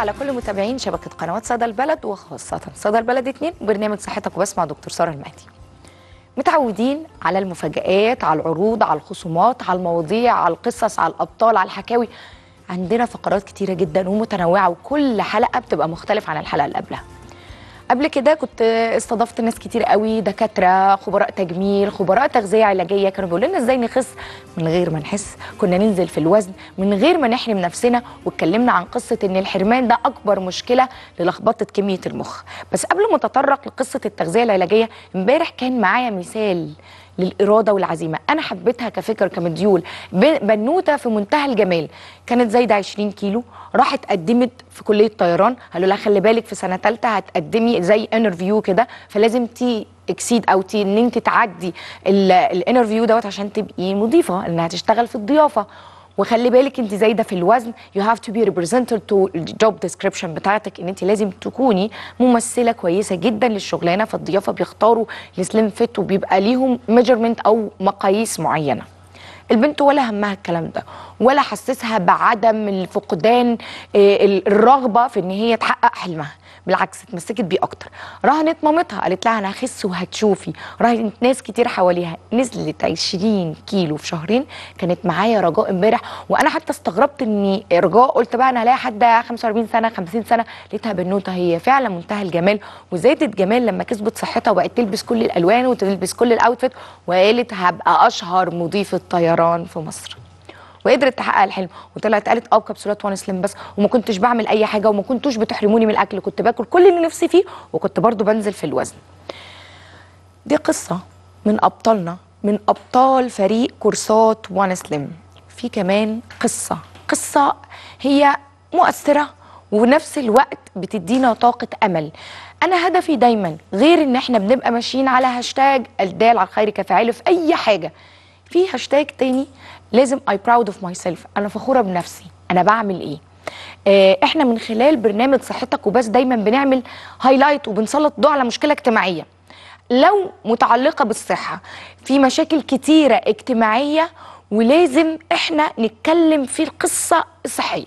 على كل متابعين شبكة قنوات صدى البلد وخاصة صدى البلد 2 برنامج صحتك وبسمع مع دكتور سارة المهدي متعودين على المفاجآت على العروض على الخصومات على المواضيع على القصص على الأبطال على الحكاوي عندنا فقرات كتيرة جدا ومتنوعة وكل حلقة بتبقى مختلف عن الحلقة اللي قبلها قبل كده كنت استضفت ناس كتير قوي دكاتره خبراء تجميل خبراء تغذيه علاجيه كانوا بيقولوا لنا ازاي نخس من غير ما نحس كنا ننزل في الوزن من غير ما نحرم نفسنا واتكلمنا عن قصه ان الحرمان ده اكبر مشكله للخبطه كميه المخ بس قبل ما اتطرق لقصه التغذيه العلاجيه امبارح كان معايا مثال للاراده والعزيمه انا حبيتها كفكر كمديول بنوته في منتهى الجمال كانت زايده 20 كيلو راحت قدمت في كليه طيران قالوا لها خلي بالك في سنه ثالثه هتقدمي زي انترفيو كده فلازم تي اكسيد او تي ان انت تعدي الانترفيو دوت عشان تبقي مضيفه انها تشتغل في الضيافه وخلي بالك انت زايده في الوزن يو هاف تو بي ريبريزنتد تو الجوب ديسكريبشن بتاعتك ان انت لازم تكوني ممثله كويسه جدا للشغلانه فالضيافه بيختاروا السليم فيت وبيبقى ليهم ميجرمنت او مقاييس معينه البنت ولا همها الكلام ده ولا حسسها بعدم الفقدان آه، الرغبه في ان هي تحقق حلمها بالعكس اتمسكت بيه اكتر رهنت مامتها قالت لها انا هخس وهتشوفي رهنت ناس كتير حواليها نزلت 20 كيلو في شهرين كانت معايا رجاء امبارح وانا حتى استغربت ان رجاء قلت بقى انا هلاقي حد 45 سنه 50 سنه لقيتها بنوته هي فعلا منتهى الجمال وزادت جمال لما كسبت صحتها وبقت تلبس كل الالوان وتلبس كل الاوتفيت وقالت هبقى اشهر مضيفه طيران في مصر وقدرت تحقق الحلم وطلعت قالت اه كبسولات وانا سليم بس وما كنتش بعمل اي حاجه وما كنتوش بتحرموني من الاكل كنت باكل كل اللي نفسي فيه وكنت برضو بنزل في الوزن دي قصه من ابطالنا من ابطال فريق كورسات وان سليم في كمان قصه قصه هي مؤثره ونفس الوقت بتدينا طاقه امل انا هدفي دايما غير ان احنا بنبقى ماشيين على هاشتاج الدال على الخير كفاعله في اي حاجه في هاشتاج تاني لازم اي براود اوف ماي سيلف انا فخوره بنفسي انا بعمل ايه آه، احنا من خلال برنامج صحتك وبس دايما بنعمل هايلايت وبنسلط الضوء على مشكله اجتماعيه لو متعلقه بالصحه في مشاكل كتيره اجتماعيه ولازم احنا نتكلم في القصه الصحيه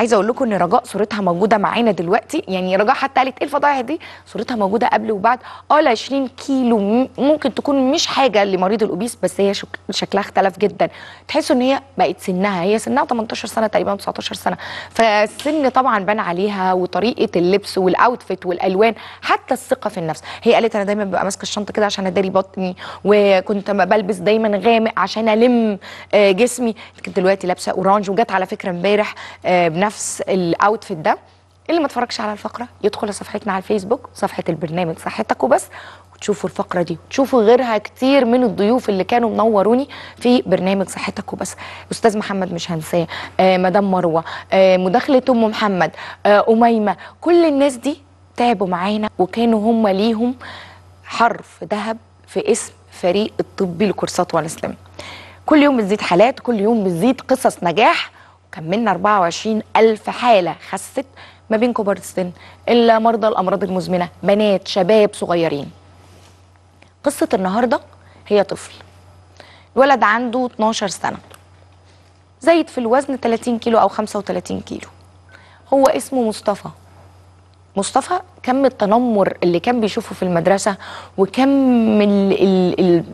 عايزه اقول لكم ان رجاء صورتها موجوده معانا دلوقتي يعني رجاء حتى قالت ايه الفضايح دي صورتها موجوده قبل وبعد اه ال 20 كيلو ممكن تكون مش حاجه لمريض الاوبيس بس هي شك... شكلها اختلف جدا تحسوا ان هي بقت سنها هي سنها 18 سنه تقريبا 19 سنه فالسن طبعا بان عليها وطريقه اللبس والاوتفيت والالوان حتى الثقه في النفس هي قالت انا دايما ببقى ماسكه الشنطه كده عشان اداري بطني وكنت بلبس دايما غامق عشان الم آه، جسمي كنت دلوقتي لابسه اورانج وجت على فكره امبارح آه، بنفس نفس الاوتفيت ده اللي ما اتفرجش على الفقره يدخل صفحتنا على الفيسبوك صفحه البرنامج صحتك وبس وتشوفوا الفقره دي وتشوفوا غيرها كتير من الضيوف اللي كانوا منوروني في برنامج صحتك وبس استاذ محمد مش هنساه آه مدام مروه آه مداخله ام محمد آه اميمه كل الناس دي تعبوا معانا وكانوا هم ليهم حرف ذهب في اسم فريق الطبي لكورسات والاسلام كل يوم بتزيد حالات كل يوم بتزيد قصص نجاح كملنا 24 ألف حالة خست ما بين كبار السن إلا مرضى الأمراض المزمنة بنات شباب صغيرين قصة النهاردة هي طفل الولد عنده 12 سنة زايد في الوزن 30 كيلو أو 35 كيلو هو اسمه مصطفى مصطفى كم التنمر اللي كان بيشوفه في المدرسة وكم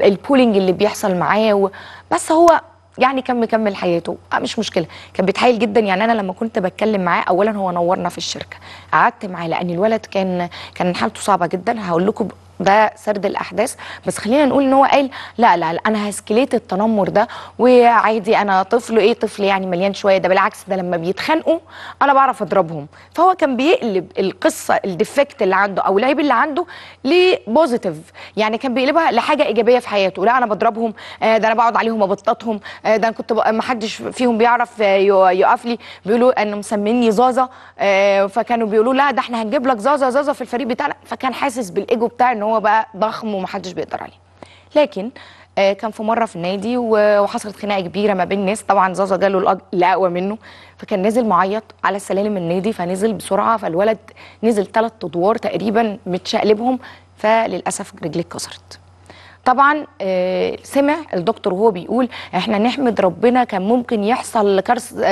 البولينج اللي بيحصل معاه بس هو يعني كان مكمل حياته آه مش مشكله كان بيتحايل جدا يعني انا لما كنت بتكلم معاه اولا هو نورنا في الشركه قعدت معاه لان الولد كان كان حالته صعبه جدا هقول لكم ده سرد الاحداث بس خلينا نقول ان هو قال لا لا, لا انا هسكليت التنمر ده وعادي انا طفل ايه طفل يعني مليان شويه ده بالعكس ده لما بيتخانقوا انا بعرف اضربهم فهو كان بيقلب القصه الديفكت اللي عنده او العيب اللي عنده لبوزيتيف يعني كان بيقلبها لحاجه ايجابيه في حياته لا انا بضربهم آه، ده انا بقعد عليهم وبططهم آه، ده انا كنت ما حدش فيهم بيعرف آه، يقف لي بيقولوا انه مسميني زازا فكانوا بيقولوا لا ده احنا هنجيب لك زازا زازا في الفريق بتاعنا فكان حاسس بالايجو بتاع ان هو بقى ضخم ومحدش بيقدر عليه لكن آه، كان في مره في النادي وحصلت خناقه كبيره ما بين ناس طبعا زازا جاله الاقوى منه فكان نازل معيط على السلالم النادي فنزل بسرعه فالولد نزل ثلاث ادوار تقريبا متشقلبهم فللاسف رجليه اتكسرت طبعا آه، سمع الدكتور وهو بيقول احنا نحمد ربنا كان ممكن يحصل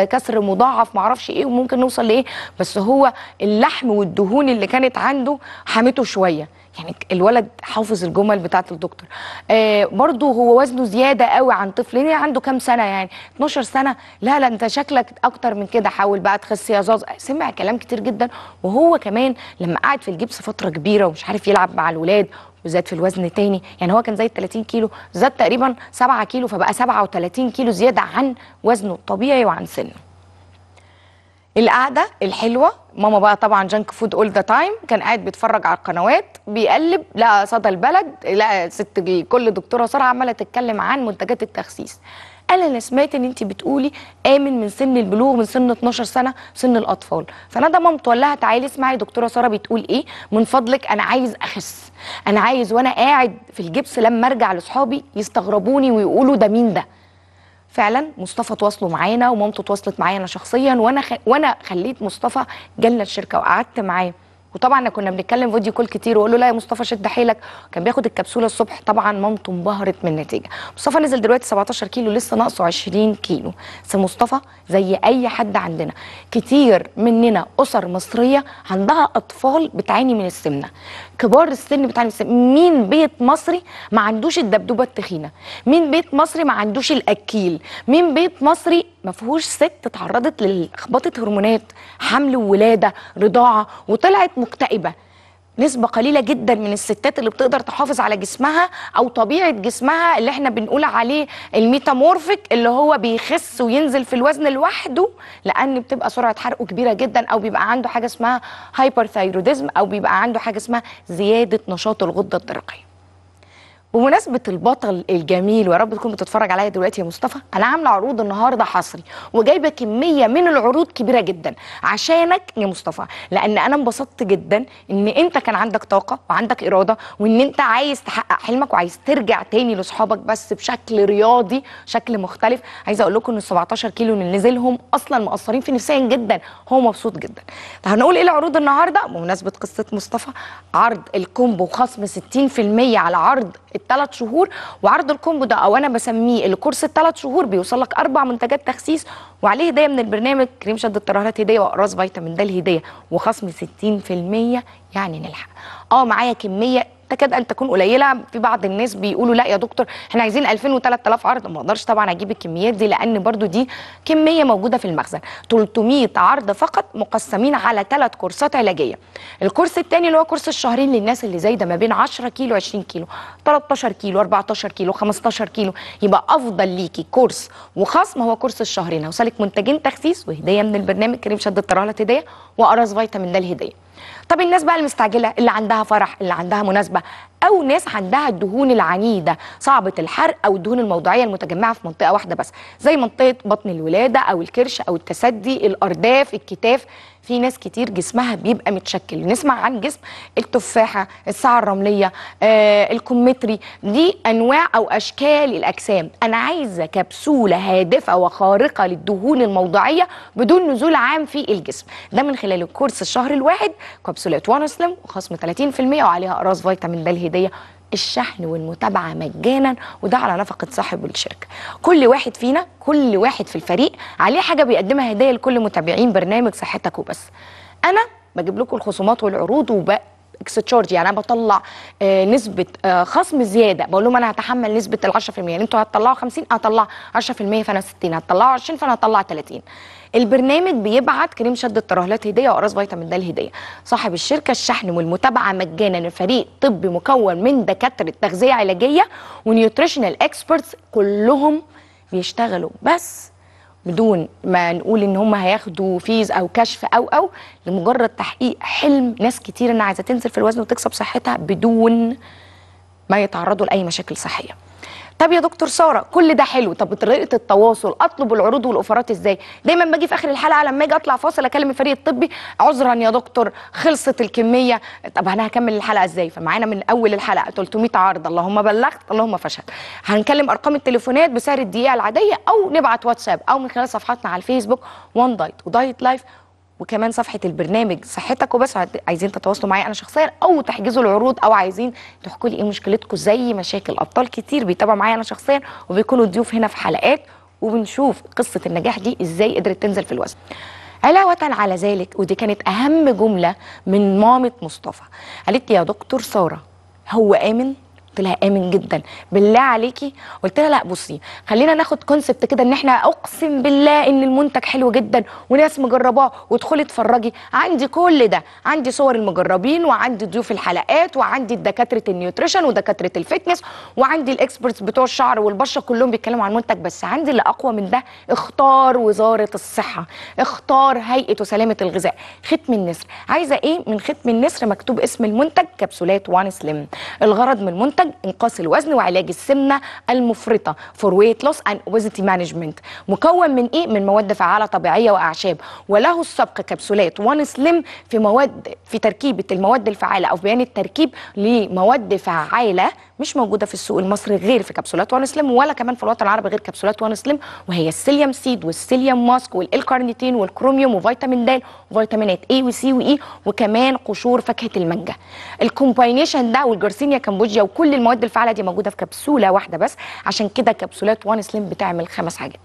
كسر مضاعف معرفش ايه وممكن نوصل لايه بس هو اللحم والدهون اللي كانت عنده حمته شويه يعني الولد حافظ الجمل بتاعه الدكتور آه برضه هو وزنه زياده قوي عن طفل يعني عنده كام سنه يعني 12 سنه لا لا انت شكلك اكتر من كده حاول بقى تخس يا زاز سمع كلام كتير جدا وهو كمان لما قعد في الجبس فتره كبيره ومش عارف يلعب مع الولاد وزاد في الوزن تاني يعني هو كان زايد 30 كيلو زاد تقريبا 7 كيلو فبقى 37 كيلو زياده عن وزنه الطبيعي وعن سنه القعده الحلوه ماما بقى طبعا جنك فود اول ذا تايم كان قاعد بيتفرج على القنوات بيقلب لقى صدى البلد لقى ست كل دكتوره ساره عماله تتكلم عن منتجات التخسيس قال انا سمعت ان انت بتقولي امن من سن البلوغ من سن 12 سنه سن الاطفال فندى مامته قال لها تعالي اسمعي دكتوره ساره بتقول ايه من فضلك انا عايز اخس انا عايز وانا قاعد في الجبس لما ارجع لاصحابي يستغربوني ويقولوا ده مين ده فعلا مصطفى تواصلوا معانا ومامته تواصلت معايا انا شخصيا وانا خ... وانا خليت مصطفى جالنا الشركه وقعدت معاه وطبعا كنا بنتكلم فيديو كول كتير واقول له لا يا مصطفى شد حيلك كان بياخد الكبسوله الصبح طبعا مامته انبهرت من النتيجه مصطفى نزل دلوقتي 17 كيلو لسه ناقصه 20 كيلو بس مصطفى زي اي حد عندنا كتير مننا اسر مصريه عندها اطفال بتعاني من السمنه كبار السن بتاع مين بيت مصري ما عندوش الدبدوبه التخينه مين بيت مصري ما عندوش الاكيل مين بيت مصري ما فيهوش ست اتعرضت للخبطه هرمونات حمل وولاده رضاعه وطلعت مكتئبه نسبة قليلة جدا من الستات اللي بتقدر تحافظ على جسمها أو طبيعة جسمها اللي احنا بنقول عليه الميتامورفيك اللي هو بيخس وينزل في الوزن لوحده لأن بتبقى سرعة حرقه كبيرة جدا أو بيبقى عنده حاجة اسمها هايبرثايروديزم أو بيبقى عنده حاجة اسمها زيادة نشاط الغدة الدرقية بمناسبة البطل الجميل ويا رب تكون بتتفرج عليا دلوقتي يا مصطفى أنا عاملة عروض النهاردة حصري وجايبة كمية من العروض كبيرة جدا عشانك يا مصطفى لأن أنا انبسطت جدا إن أنت كان عندك طاقة وعندك إرادة وإن أنت عايز تحقق حلمك وعايز ترجع تاني لأصحابك بس بشكل رياضي شكل مختلف عايزة أقول لكم إن ال 17 كيلو اللي نزلهم أصلا مقصرين في نفسيا جدا هو مبسوط جدا هنقول إيه العروض النهاردة بمناسبة قصة مصطفى عرض الكومبو خصم 60% على عرض الثلاث شهور وعرض الكومبو ده او انا بسميه الكورس الثلاث شهور بيوصل لك اربع منتجات تخسيس وعليه هديه من البرنامج كريم شد الترهلات هديه واقراص فيتامين د الهديه وخصم 60% يعني نلحق اه معايا كميه تكاد ان تكون قليله في بعض الناس بيقولوا لا يا دكتور احنا عايزين 2000 و3000 عرض ما اقدرش طبعا اجيب الكميات دي لان برضو دي كميه موجوده في المخزن 300 عرض فقط مقسمين على ثلاث كورسات علاجيه الكورس الثاني اللي هو كورس الشهرين للناس اللي زايده ما بين 10 كيلو 20 كيلو 13 كيلو 14 كيلو 15 كيلو يبقى افضل ليكي كورس وخصم هو كورس الشهرين هوصلك منتجين تخسيس وهديه من البرنامج كريم شد الطراله هديه وقرص فيتامين ده الهديه طب الناس بقى المستعجله اللي عندها فرح اللي عندها مناسبه او ناس عندها الدهون العنيده صعبه الحرق او الدهون الموضعيه المتجمعه في منطقه واحده بس زي منطقه بطن الولاده او الكرش او التسدي الارداف الكتاف في ناس كتير جسمها بيبقى متشكل نسمع عن جسم التفاحه الساعه الرمليه آه، الكمتري دي انواع او اشكال الاجسام انا عايزه كبسوله هادفه وخارقه للدهون الموضعيه بدون نزول عام في الجسم ده من خلال الكورس الشهر الواحد كبسولات وان اسلم وخصم 30% وعليها اقراص فيتامين د السعوديه الشحن والمتابعه مجانا وده على نفقه صاحب الشركه كل واحد فينا كل واحد في الفريق عليه حاجه بيقدمها هديه لكل متابعين برنامج صحتك وبس انا بجيب لكم الخصومات والعروض وب اكستشارج تشارج يعني انا بطلع آه، نسبه آه، خصم زياده بقول لهم انا هتحمل نسبه ال 10% يعني انتوا هتطلعوا 50 هطلع 10% فانا 60 هتطلعوا 20 فانا هطلع 30 البرنامج بيبعت كريم شد الترهلات هديه واقراص فيتامين د الهديه صاحب الشركه الشحن والمتابعه مجانا لفريق طبي مكون من دكاتره تغذيه علاجيه ونيوتريشنال اكسبرتس كلهم بيشتغلوا بس بدون ما نقول ان هم هياخدوا فيز او كشف او او لمجرد تحقيق حلم ناس كتير انها عايزه تنزل في الوزن وتكسب صحتها بدون ما يتعرضوا لاي مشاكل صحيه طب يا دكتور ساره كل ده حلو طب طريقه التواصل اطلب العروض والاوفرات ازاي دايما باجي في اخر الحلقه لما اجي اطلع فاصل اكلم الفريق الطبي عذرا يا دكتور خلصت الكميه طب انا هكمل الحلقه ازاي فمعانا من اول الحلقه 300 عرض اللهم بلغت اللهم فشل هنكلم ارقام التليفونات بسعر الدقيقه العاديه او نبعت واتساب او من خلال صفحاتنا على الفيسبوك وان دايت ودايت لايف وكمان صفحه البرنامج صحتك وبس عايزين تتواصلوا معايا انا شخصيا او تحجزوا العروض او عايزين تحكوا لي ايه مشكلتكم زي مشاكل ابطال كتير بيتابعوا معايا انا شخصيا وبيكونوا ضيوف هنا في حلقات وبنشوف قصه النجاح دي ازاي قدرت تنزل في الوزن علاوة على ذلك ودي كانت أهم جملة من مامة مصطفى قالت لي يا دكتور سارة هو آمن قلت لها امن جدا بالله عليكي قلت لها لا بصي خلينا ناخد كونسبت كده ان احنا اقسم بالله ان المنتج حلو جدا وناس مجرباه وادخلي اتفرجي عندي كل ده عندي صور المجربين وعندي ضيوف الحلقات وعندي دكاتره النيوتريشن ودكاتره الفتنس وعندي الاكسبرتس بتوع الشعر والبشره كلهم بيتكلموا عن المنتج بس عندي اللي اقوى من ده اختار وزاره الصحه اختار هيئه وسلامه الغذاء ختم النسر عايزه ايه من ختم النسر مكتوب اسم المنتج كبسولات وان سليم الغرض من المنتج انقاص الوزن وعلاج السمنه المفرطه فور ويت لوس اند اوبيزيتي مانجمنت مكون من ايه من مواد فعاله طبيعيه واعشاب وله السبق كبسولات وان سليم في مواد في تركيبه المواد الفعاله او في بيان التركيب لمواد فعاله مش موجوده في السوق المصري غير في كبسولات وان سليم ولا كمان في الوطن العربي غير كبسولات وان سليم وهي السيليوم سيد والسيليوم ماسك والالكارنيتين والكروميوم وفيتامين د وفيتامينات اي وسي واي e، وكمان قشور فاكهه المانجا الكومباينيشن ده والجرسينيا كامبوجيا وكل المواد الفعاله دي موجوده في كبسوله واحده بس عشان كده كبسولات وان سليم بتعمل خمس حاجات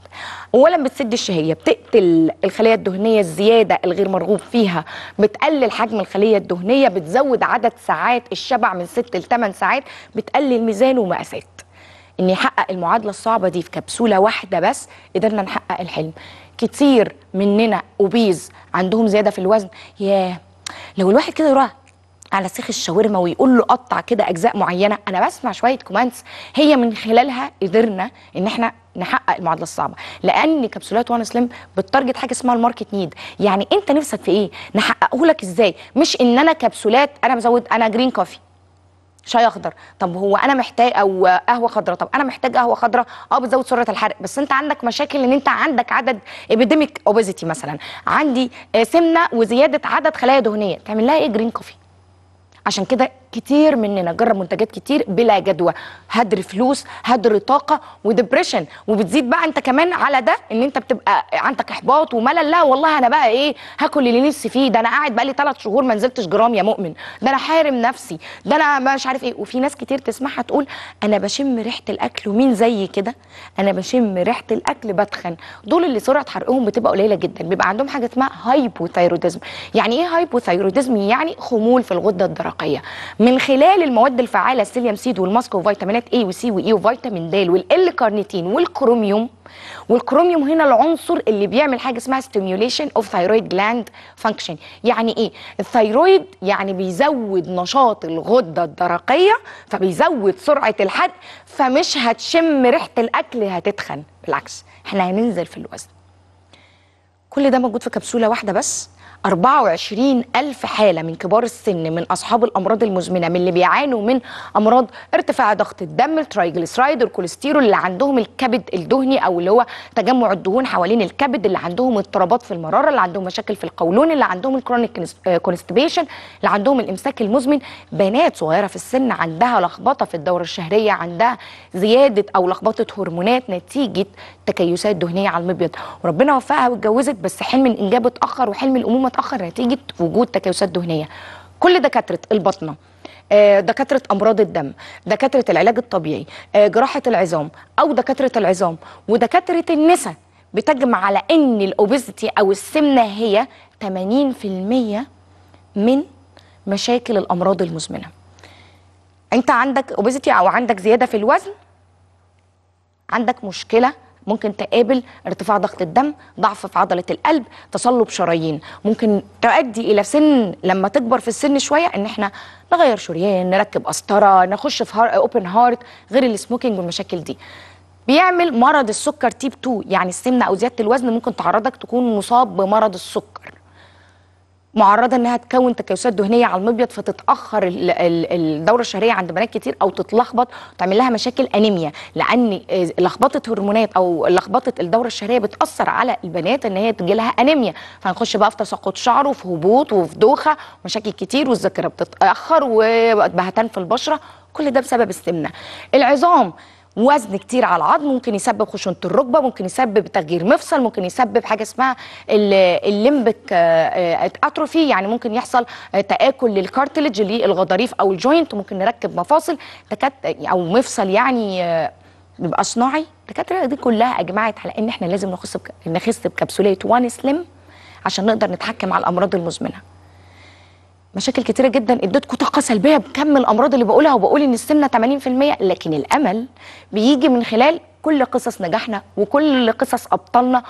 اولا بتسد الشهيه بتقتل الخليه الدهنيه الزياده الغير مرغوب فيها بتقلل حجم الخليه الدهنيه بتزود عدد ساعات الشبع من 6 ل 8 ساعات بتقلل ميزان ومقاسات ان يحقق المعادله الصعبه دي في كبسوله واحده بس قدرنا نحقق الحلم كتير مننا اوبيز عندهم زياده في الوزن ياه لو الواحد كده يروح على سيخ الشاورما ويقول له قطع كده اجزاء معينه انا بسمع شويه كومنتس هي من خلالها قدرنا ان احنا نحقق المعادله الصعبه لان كبسولات وان سليم بتارجت حاجه اسمها الماركت نيد يعني انت نفسك في ايه نحققه لك ازاي مش ان انا كبسولات انا مزود انا جرين كوفي شاي اخضر طب هو انا محتاج او قهوه خضراء طب انا محتاج قهوه خضراء اه بتزود سرعه الحرق بس انت عندك مشاكل ان انت عندك عدد ابيديميك اوبيزيتي مثلا عندي آه، سمنه وزياده عدد خلايا دهنيه تعمل لها ايه جرين كوفي عشان كده كتير مننا جرب منتجات كتير بلا جدوى هدر فلوس هدر طاقه وديبريشن وبتزيد بقى انت كمان على ده ان انت بتبقى عندك احباط وملل لا والله انا بقى ايه هاكل اللي نفسي فيه ده انا قاعد بقى لي 3 شهور ما نزلتش جرام يا مؤمن ده انا حارم نفسي ده انا مش عارف ايه وفي ناس كتير تسمعها تقول انا بشم ريحه الاكل ومين زي كده انا بشم ريحه الاكل بتخن دول اللي سرعه حرقهم بتبقى قليله جدا بيبقى عندهم حاجه اسمها هايبوثايروديزم يعني ايه هايبوثايروديزم يعني خمول في الغده الدرقيه من خلال المواد الفعاله السيليوم سيد والماسك وفيتامينات اي وسي وإي e وفيتامين د والال كارنيتين والكروميوم والكروميوم هنا العنصر اللي بيعمل حاجه اسمها ستيميوليشن اوف ثايرويد جلاند فانكشن يعني ايه الثايرويد يعني بيزود نشاط الغده الدرقيه فبيزود سرعه الحد فمش هتشم ريحه الاكل هتتخن بالعكس احنا هننزل في الوزن كل ده موجود في كبسوله واحده بس 24 ألف حالة من كبار السن من أصحاب الأمراض المزمنة من اللي بيعانوا من أمراض ارتفاع ضغط الدم الترايجليسرايد الكوليسترول اللي عندهم الكبد الدهني أو اللي هو تجمع الدهون حوالين الكبد اللي عندهم اضطرابات في المرارة اللي عندهم مشاكل في القولون اللي عندهم الكرونيك كونستبيشن اللي عندهم الإمساك المزمن بنات صغيرة في السن عندها لخبطة في الدورة الشهرية عندها زيادة أو لخبطة هرمونات نتيجة تكيسات دهنية على المبيض وربنا وفقها واتجوزت بس حلم الإنجاب اتأخر وحلم الأمومة متاخر نتيجه وجود تكيسات دهنيه كل دكاتره البطنه آه، دكاتره امراض الدم دكاتره العلاج الطبيعي آه، جراحه العظام او دكاتره العظام ودكاتره النساء بتجمع على ان الاوبيزيتي او السمنه هي 80% من مشاكل الامراض المزمنه انت عندك اوبيزيتي او عندك زياده في الوزن عندك مشكله ممكن تقابل ارتفاع ضغط الدم ضعف في عضله القلب تصلب شرايين ممكن تؤدي الى سن لما تكبر في السن شويه ان احنا نغير شريان نركب قسطره نخش في هار... اوبن هارت غير السموكينج والمشاكل دي بيعمل مرض السكر تيب 2 يعني السمنه او زياده الوزن ممكن تعرضك تكون مصاب بمرض السكر معرضه انها تكون تكيسات دهنيه على المبيض فتتاخر الدوره الشهريه عند بنات كتير او تتلخبط وتعمل لها مشاكل انيميا لان لخبطه هرمونات او لخبطه الدوره الشهريه بتاثر على البنات ان هي تجي لها انيميا فهنخش بقى في تساقط شعر وفي هبوط وفي دوخه ومشاكل كتير والذاكره بتتاخر وبهتان في البشره كل ده بسبب السمنه العظام وزن كتير على العظم ممكن يسبب خشونه الركبه ممكن يسبب تغيير مفصل ممكن يسبب حاجه اسمها الليمبك اتروفي آه، آه، يعني ممكن يحصل آه، تاكل للكارتلج للغضاريف او الجوينت ممكن نركب مفاصل او مفصل يعني بيبقى صناعي الدكاتره دي كلها اجمعت على ان احنا لازم نخص بك... نخس بكبسوليه وان سليم عشان نقدر نتحكم على الامراض المزمنه مشاكل كتيرة جدا ادتكم طاقة سلبية بكم الأمراض اللي بقولها وبقول إن السمنة 80% لكن الأمل بيجي من خلال كل قصص نجاحنا وكل قصص أبطالنا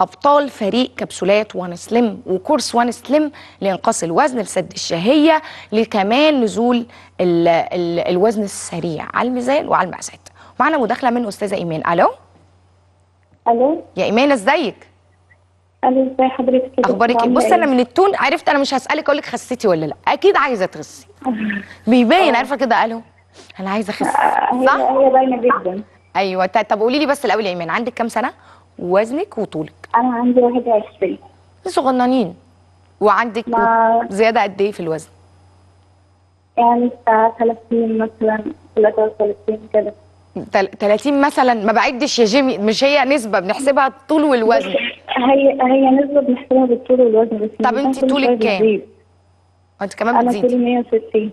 أبطال فريق كبسولات وان سليم وكورس وان سليم لإنقاص الوزن لسد الشهية لكمان نزول الـ الـ الوزن السريع على الميزان وعلى المقاسات معانا مداخلة من أستاذة إيمان ألو ألو يا إيمان إزيك الو ازي حضرتك اخبارك إيه؟ بصي انا إيه؟ من التون عرفت انا مش هسالك اقول لك خسيتي ولا لا اكيد عايزه تخسي بيبين آه. عارفه كده قالوا انا عايزه اخس آه، صح هي باينه جدا ايوه طب قولي لي بس الاول يا ايمان عندك كام سنه ووزنك وطولك انا عندي 21 صغننين وعندك ما... زياده قد ايه في الوزن يعني 30 مثلا 33 كده 30 مثلا ما بعدش يا جيمي مش هي نسبه بنحسبها الطول والوزن هي هي نسبه بنحسبها بالطول والوزن بس طب انت طولك كام؟ انت كمان بتزيدي انا طولي 160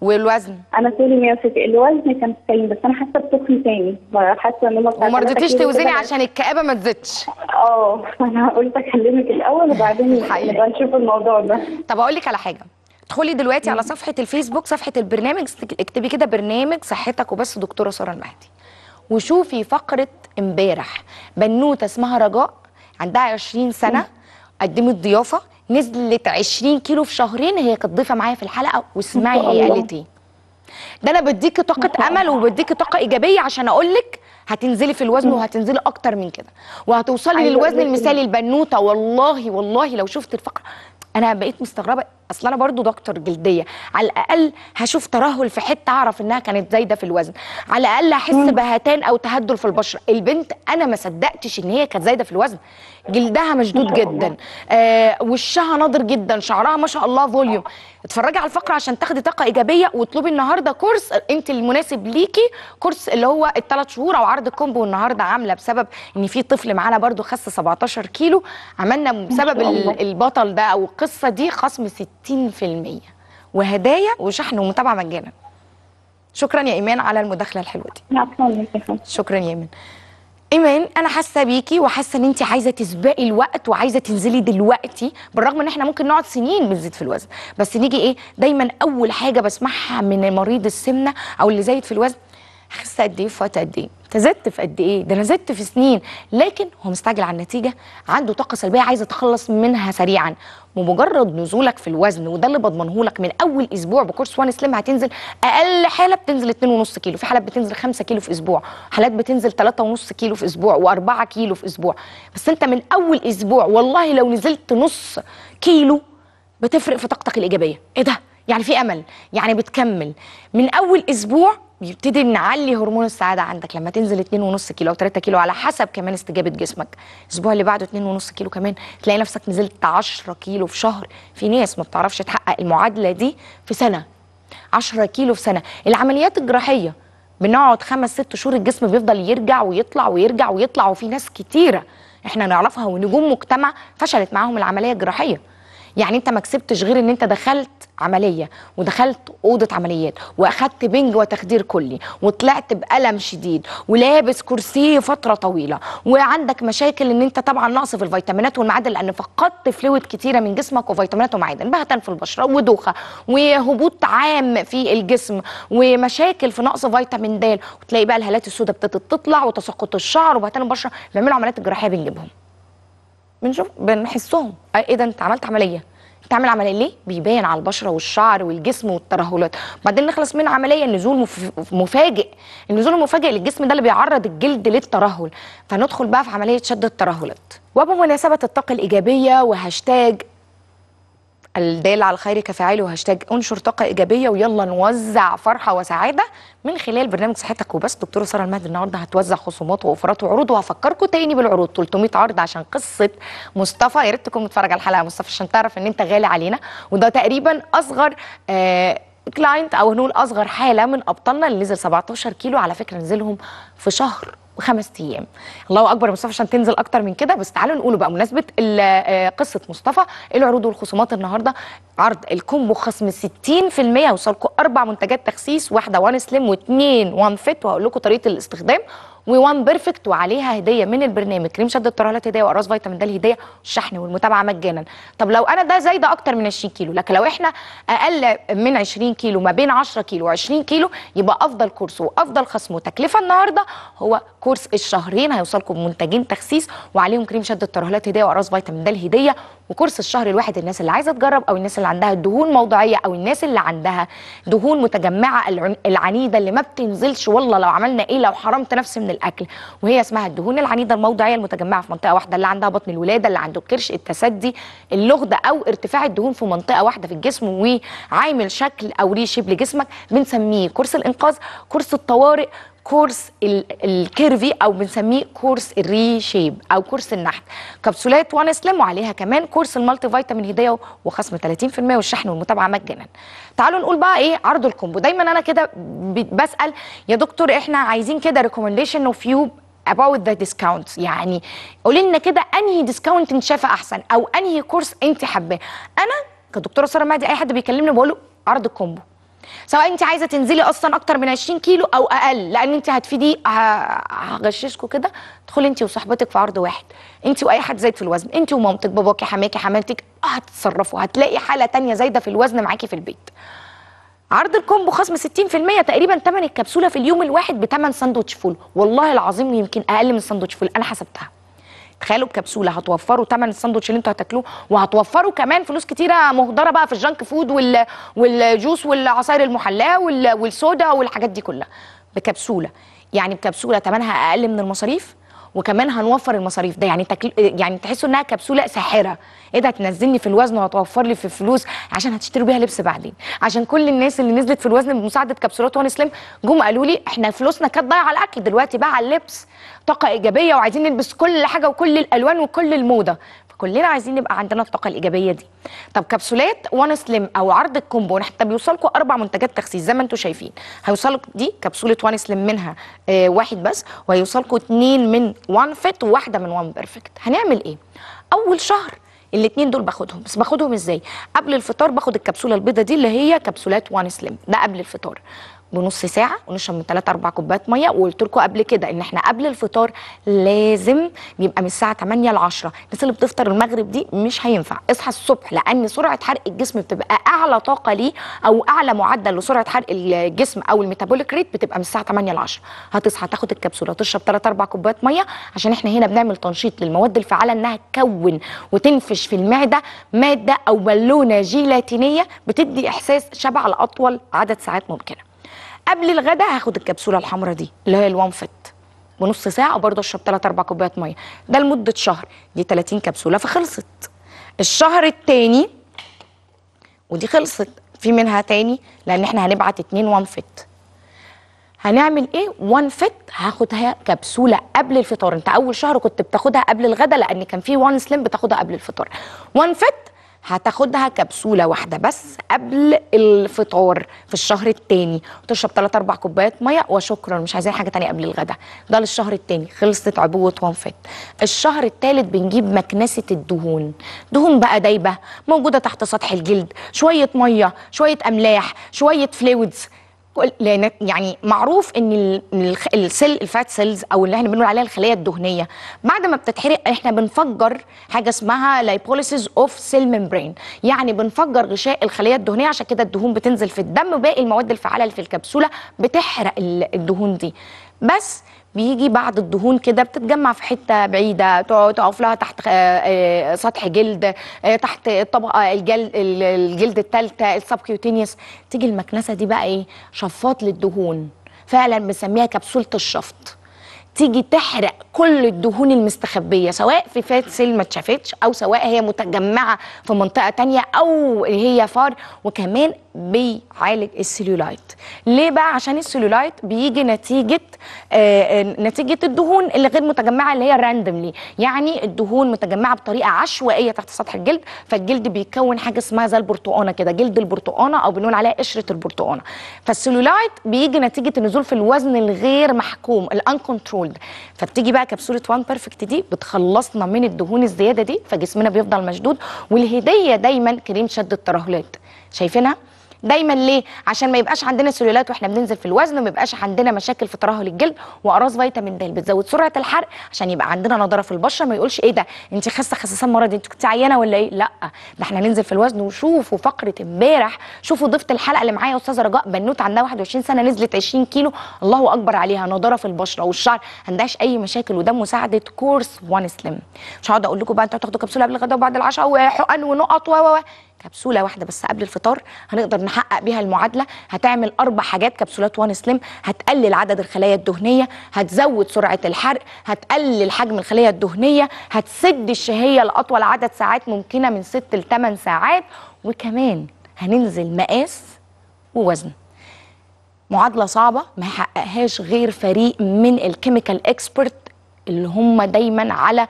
والوزن انا طولي 160 الوزن كان 90 بس انا حاسه بتخن تاني حاسه ان انا وما رضيتيش توزني عشان الكابه ما تزيدش اه انا قلت اكلمك الاول وبعدين نبقى نشوف الموضوع ده طب اقول لك على حاجه ادخلي دلوقتي على صفحه الفيسبوك صفحه البرنامج اكتبي كده برنامج صحتك وبس دكتوره ساره المهدي وشوفي فقره امبارح بنوته اسمها رجاء عندها 20 سنه قدمت ضيافه نزلت 20 كيلو في شهرين هي كانت ضيفه معايا في الحلقه واسمعي هي قالت ايه ده انا بديكي طاقه امل وبديكي طاقه ايجابيه عشان اقول لك هتنزلي في الوزن وهتنزلي اكتر من كده وهتوصلي أيوة، للوزن المثالي البنوته والله والله لو شفت الفقره انا بقيت مستغربه اصل انا برضو دكتور جلديه على الاقل هشوف ترهل في حته اعرف انها كانت زايده في الوزن على الاقل هحس بهتان او تهدل في البشره البنت انا ما صدقتش ان هي كانت زايده في الوزن جلدها مشدود جدا آه وشها ناضر جدا شعرها ما شاء الله فوليوم اتفرجي على الفقره عشان تاخدي طاقه ايجابيه واطلبي النهارده كورس انت المناسب ليكي كورس اللي هو الثلاث شهور او عرض الكومبو النهارده عامله بسبب ان في طفل معانا برضو خس 17 كيلو عملنا بسبب البطل ده او القصه دي خصم 60 60% وهدايا وشحن ومتابعه مجانا شكرا يا ايمان على المداخله الحلوه دي شكرا يا ايمان ايمان انا حاسه بيكي وحاسه ان انت عايزه تسبقي الوقت وعايزه تنزلي دلوقتي بالرغم ان احنا ممكن نقعد سنين بنزيد في الوزن بس نيجي ايه دايما اول حاجه بسمعها من مريض السمنه او اللي زايد في الوزن هخس قد ايه في وقت قد ايه زدت في قد ايه ده انا زدت في سنين لكن هو مستعجل على النتيجه عنده طاقه سلبيه عايز يتخلص منها سريعا بمجرد نزولك في الوزن وده اللي بضمنه لك من اول اسبوع بكورس وان سليم هتنزل اقل حاله بتنزل 2.5 كيلو في حالات بتنزل 5 كيلو في اسبوع حالات بتنزل 3.5 كيلو في اسبوع و4 كيلو في اسبوع بس انت من اول اسبوع والله لو نزلت نص كيلو بتفرق في طاقتك الايجابيه ايه ده يعني في امل يعني بتكمل من اول اسبوع بيبتدي نعلي هرمون السعاده عندك لما تنزل 2.5 كيلو او 3 كيلو على حسب كمان استجابه جسمك الاسبوع اللي بعده 2.5 كيلو كمان تلاقي نفسك نزلت 10 كيلو في شهر في ناس ما بتعرفش تحقق المعادله دي في سنه 10 كيلو في سنه العمليات الجراحيه بنقعد خمس ست شهور الجسم بيفضل يرجع ويطلع ويرجع ويطلع وفي ناس كتيره احنا نعرفها ونجوم مجتمع فشلت معاهم العمليه الجراحيه يعني انت ما كسبتش غير ان انت دخلت عمليه ودخلت اوضه عمليات واخدت بنج وتخدير كلي وطلعت بالم شديد ولابس كرسي فتره طويله وعندك مشاكل ان انت طبعا نقص في الفيتامينات والمعادن لان فقدت فلويد كتيره من جسمك وفيتامينات ومعادن بهتان في البشره ودوخه وهبوط عام في الجسم ومشاكل في نقص فيتامين د وتلاقي بقى الهالات السوداء ابتدت تطلع وتساقط الشعر وبهتان البشره بيعملوا عمليات جراحيه بنجيبهم بنشوف بنحسهم ايه ده انت عملت عمليه تعمل عمليه ليه بيبان على البشره والشعر والجسم والترهلات بعدين نخلص من عمليه النزول مفاجئ النزول المفاجئ للجسم ده اللي بيعرض الجلد للترهل فندخل بقى في عمليه شد الترهلات وبمناسبه الطاقه الايجابيه وهاشتاج الدال على الخير كفاعله وهاشتاج انشر طاقه ايجابيه ويلا نوزع فرحه وسعاده من خلال برنامج صحتك وبس دكتوره ساره المهدي النهارده هتوزع خصومات واوفرات وعروض وهفكركم تاني بالعروض 300 عرض عشان قصه مصطفى يا ريت تكون متفرج على الحلقه يا مصطفى عشان تعرف ان انت غالي علينا وده تقريبا اصغر آه كلاينت او نقول اصغر حاله من ابطالنا اللي نزل 17 كيلو على فكره نزلهم في شهر خمس ايام الله اكبر مصطفى عشان تنزل اكتر من كده بس تعالوا نقوله بقى مناسبه آه، قصه مصطفى إيه العروض والخصومات النهارده عرض الكومبو خصم 60% وصلكم اربع منتجات تخسيس واحده وان سليم واثنين وان فيت وهقول لكم طريقه الاستخدام ووان بيرفكت وعليها هديه من البرنامج كريم شد الترهلات هديه واقراص فيتامين د الهديه والشحن والمتابعه مجانا طب لو انا ده زايده اكتر من 20 كيلو لكن لو احنا اقل من 20 كيلو ما بين 10 كيلو و20 كيلو يبقى افضل كورس وافضل خصم وتكلفه النهارده هو كورس الشهرين هيوصلكم منتجين تخسيس وعليهم كريم شد الترهلات هديه واقراص فيتامين د الهديه وكورس الشهر الواحد الناس اللي عايزه تجرب او الناس اللي عندها دهون موضعيه او الناس اللي عندها دهون متجمعه العنيده اللي ما بتنزلش والله لو عملنا ايه لو حرمت نفسي من الاكل وهي اسمها الدهون العنيده الموضعيه المتجمعه في منطقه واحده اللي عندها بطن الولاده اللي عنده الكرش التسدي اللغده او ارتفاع الدهون في منطقه واحده في الجسم وعامل شكل او ريشيب لجسمك بنسميه كرس الانقاذ كرس الطوارئ كورس الكيرفي او بنسميه كورس الري شيب او كورس النحت كبسولات وان سليم وعليها كمان كورس المالتي فيتامين هديه وخصم 30% والشحن والمتابعه مجانا تعالوا نقول بقى ايه عرض الكومبو دايما انا كده بسال يا دكتور احنا عايزين كده ريكومنديشن اوف يو about the discount يعني قولي لنا كده انهي ديسكاونت انت شايفه احسن او انهي كورس انت حباه انا كدكتوره ساره مهدي اي حد بيكلمني بقول له عرض الكومبو سواء انت عايزه تنزلي اصلا اكتر من 20 كيلو او اقل لان انت هتفيدي هغششكوا كده ادخلي انت وصاحبتك في عرض واحد انت واي حد زايد في الوزن انت ومامتك باباكي حماكي حماتك هتتصرفوا هتلاقي حاله ثانيه زايده في الوزن معاكي في البيت عرض الكومبو خصم 60% تقريبا ثمن الكبسوله في اليوم الواحد بثمن ساندوتش فول والله العظيم يمكن اقل من ساندوتش فول انا حسبتها تخيلوا بكبسوله هتوفروا ثمن الساندوتش اللي انتوا هتاكلوه وهتوفروا كمان فلوس كتيره مهدره بقى في الجنك فود وال والجوس والعصاير المحلاه وال... والسودا والحاجات دي كلها بكبسوله يعني بكبسوله ثمنها اقل من المصاريف وكمان هنوفر المصاريف ده يعني تكل... يعني تحسوا انها كبسوله ساحره ايه ده هتنزلني في الوزن وهتوفر لي في فلوس عشان هتشتروا بيها لبس بعدين عشان كل الناس اللي نزلت في الوزن بمساعده كبسولات وان سليم جم قالوا لي احنا فلوسنا كانت ضايعه على الاكل دلوقتي بقى على اللبس طاقه ايجابيه وعايزين نلبس كل حاجه وكل الالوان وكل الموضه كلنا عايزين يبقى عندنا الطاقه الايجابيه دي طب كبسولات وان سليم او عرض الكومبو حتى بيوصلكوا اربع منتجات تخسيس زي ما انتم شايفين هيوصلك دي كبسوله وان سليم منها آه واحد بس وهيوصلكوا اتنين من وان فيت وواحده من وان بيرفكت هنعمل ايه اول شهر الاثنين دول باخدهم بس باخدهم ازاي قبل الفطار باخد الكبسوله البيضه دي اللي هي كبسولات وان سليم ده قبل الفطار بنص ساعه ونشرب من 3 4 كوبايات ميه وقلت لكم قبل كده ان احنا قبل الفطار لازم بيبقى من الساعه 8 ل 10 الناس اللي بتفطر المغرب دي مش هينفع اصحى الصبح لان سرعه حرق الجسم بتبقى اعلى طاقه ليه او اعلى معدل لسرعه حرق الجسم او الميتابوليك ريت بتبقى من الساعه 8 ل 10 هتصحى تاخد الكبسوله تشرب 3 4 كوبايات ميه عشان احنا هنا بنعمل تنشيط للمواد الفعاله انها تكون وتنفش في المعده ماده او بالونه جيلاتينيه بتدي احساس شبع لاطول عدد ساعات ممكنه قبل الغداء هاخد الكبسوله الحمراء دي اللي هي فت بنص ساعه وبرضه اشرب 3 4 كوبايات ميه ده لمده شهر دي 30 كبسوله فخلصت الشهر الثاني ودي خلصت في منها تاني لان احنا هنبعت اتنين فت هنعمل ايه وان فت هاخدها كبسوله قبل الفطار انت اول شهر كنت بتاخدها قبل الغدا لان كان في وان سليم بتاخدها قبل الفطار وان فت هتاخدها كبسوله واحده بس قبل الفطار في الشهر الثاني وتشرب 3 أربع كوبايات ميه وشكرا مش عايزين حاجه ثانيه قبل الغداء ده للشهر الثاني خلصت عبوه وانفت الشهر الثالث بنجيب مكنسه الدهون دهون بقى دايبه موجوده تحت سطح الجلد شويه ميه شويه املاح شويه فلويدز لان يعني معروف ان السيل الفات سيلز او اللي احنا بنقول عليها الخلايا الدهنيه بعد ما بتتحرق احنا بنفجر حاجه اسمها لايبوليسيز اوف سيل ميمبرين يعني بنفجر غشاء الخلايا الدهنيه عشان كده الدهون بتنزل في الدم وباقي المواد الفعاله اللي في الكبسوله بتحرق الدهون دي بس بيجي بعض الدهون كده بتتجمع في حته بعيده تقف لها تحت آه، سطح جلد آه، تحت الطبقه الجلد الجلد الثالثه السبكيوتينيوس تيجي المكنسه دي بقى ايه شفاط للدهون فعلا بنسميها كبسوله الشفط تيجي تحرق كل الدهون المستخبيه سواء في فات سيل ما اتشافتش او سواء هي متجمعه في منطقه تانية او هي فار وكمان بيعالج السليولايت ليه بقى عشان السليولايت بيجي نتيجه آه، آه، نتيجه الدهون اللي غير متجمعه اللي هي راندملي يعني الدهون متجمعه بطريقه عشوائيه تحت سطح الجلد فالجلد بيكون حاجه اسمها زي البرتقانه كده جلد البرتقانه او بنقول عليها قشره البرتقانه فالسليولايت بيجي نتيجه النزول في الوزن الغير محكوم الانكونترولد فبتيجي بقى كبسوله وان بيرفكت دي بتخلصنا من الدهون الزياده دي فجسمنا بيفضل مشدود والهديه دايما كريم شد الترهلات شايفينها دايما ليه عشان ما يبقاش عندنا سلولات واحنا بننزل في الوزن وما يبقاش عندنا مشاكل في ترهل الجلد واقراص فيتامين د بتزود سرعه الحرق عشان يبقى عندنا نضاره في البشره ما يقولش ايه ده انت خاسه المره دي انت كنت عيانه ولا ايه لا ده احنا ننزل في الوزن وشوفوا فقره امبارح شوفوا ضيفه الحلقه اللي معايا استاذه رجاء بنوت عندها 21 سنه نزلت 20 كيلو الله اكبر عليها نضاره في البشره والشعر عندهاش اي مشاكل وده مساعده كورس وان سليم مش هقعد اقول لكم بقى انتوا هتاخدوا كبسوله قبل الغداء وبعد العشاء وحقن ونقط و كبسوله واحده بس قبل الفطار هنقدر نحقق بيها المعادله هتعمل اربع حاجات كبسولات وان سليم هتقلل عدد الخلايا الدهنيه هتزود سرعه الحرق هتقلل حجم الخليه الدهنيه هتسد الشهيه لاطول عدد ساعات ممكنه من 6 ل 8 ساعات وكمان هننزل مقاس ووزن معادله صعبه ما حققهاش غير فريق من الكيميكال اكسبرت اللي هم دايما على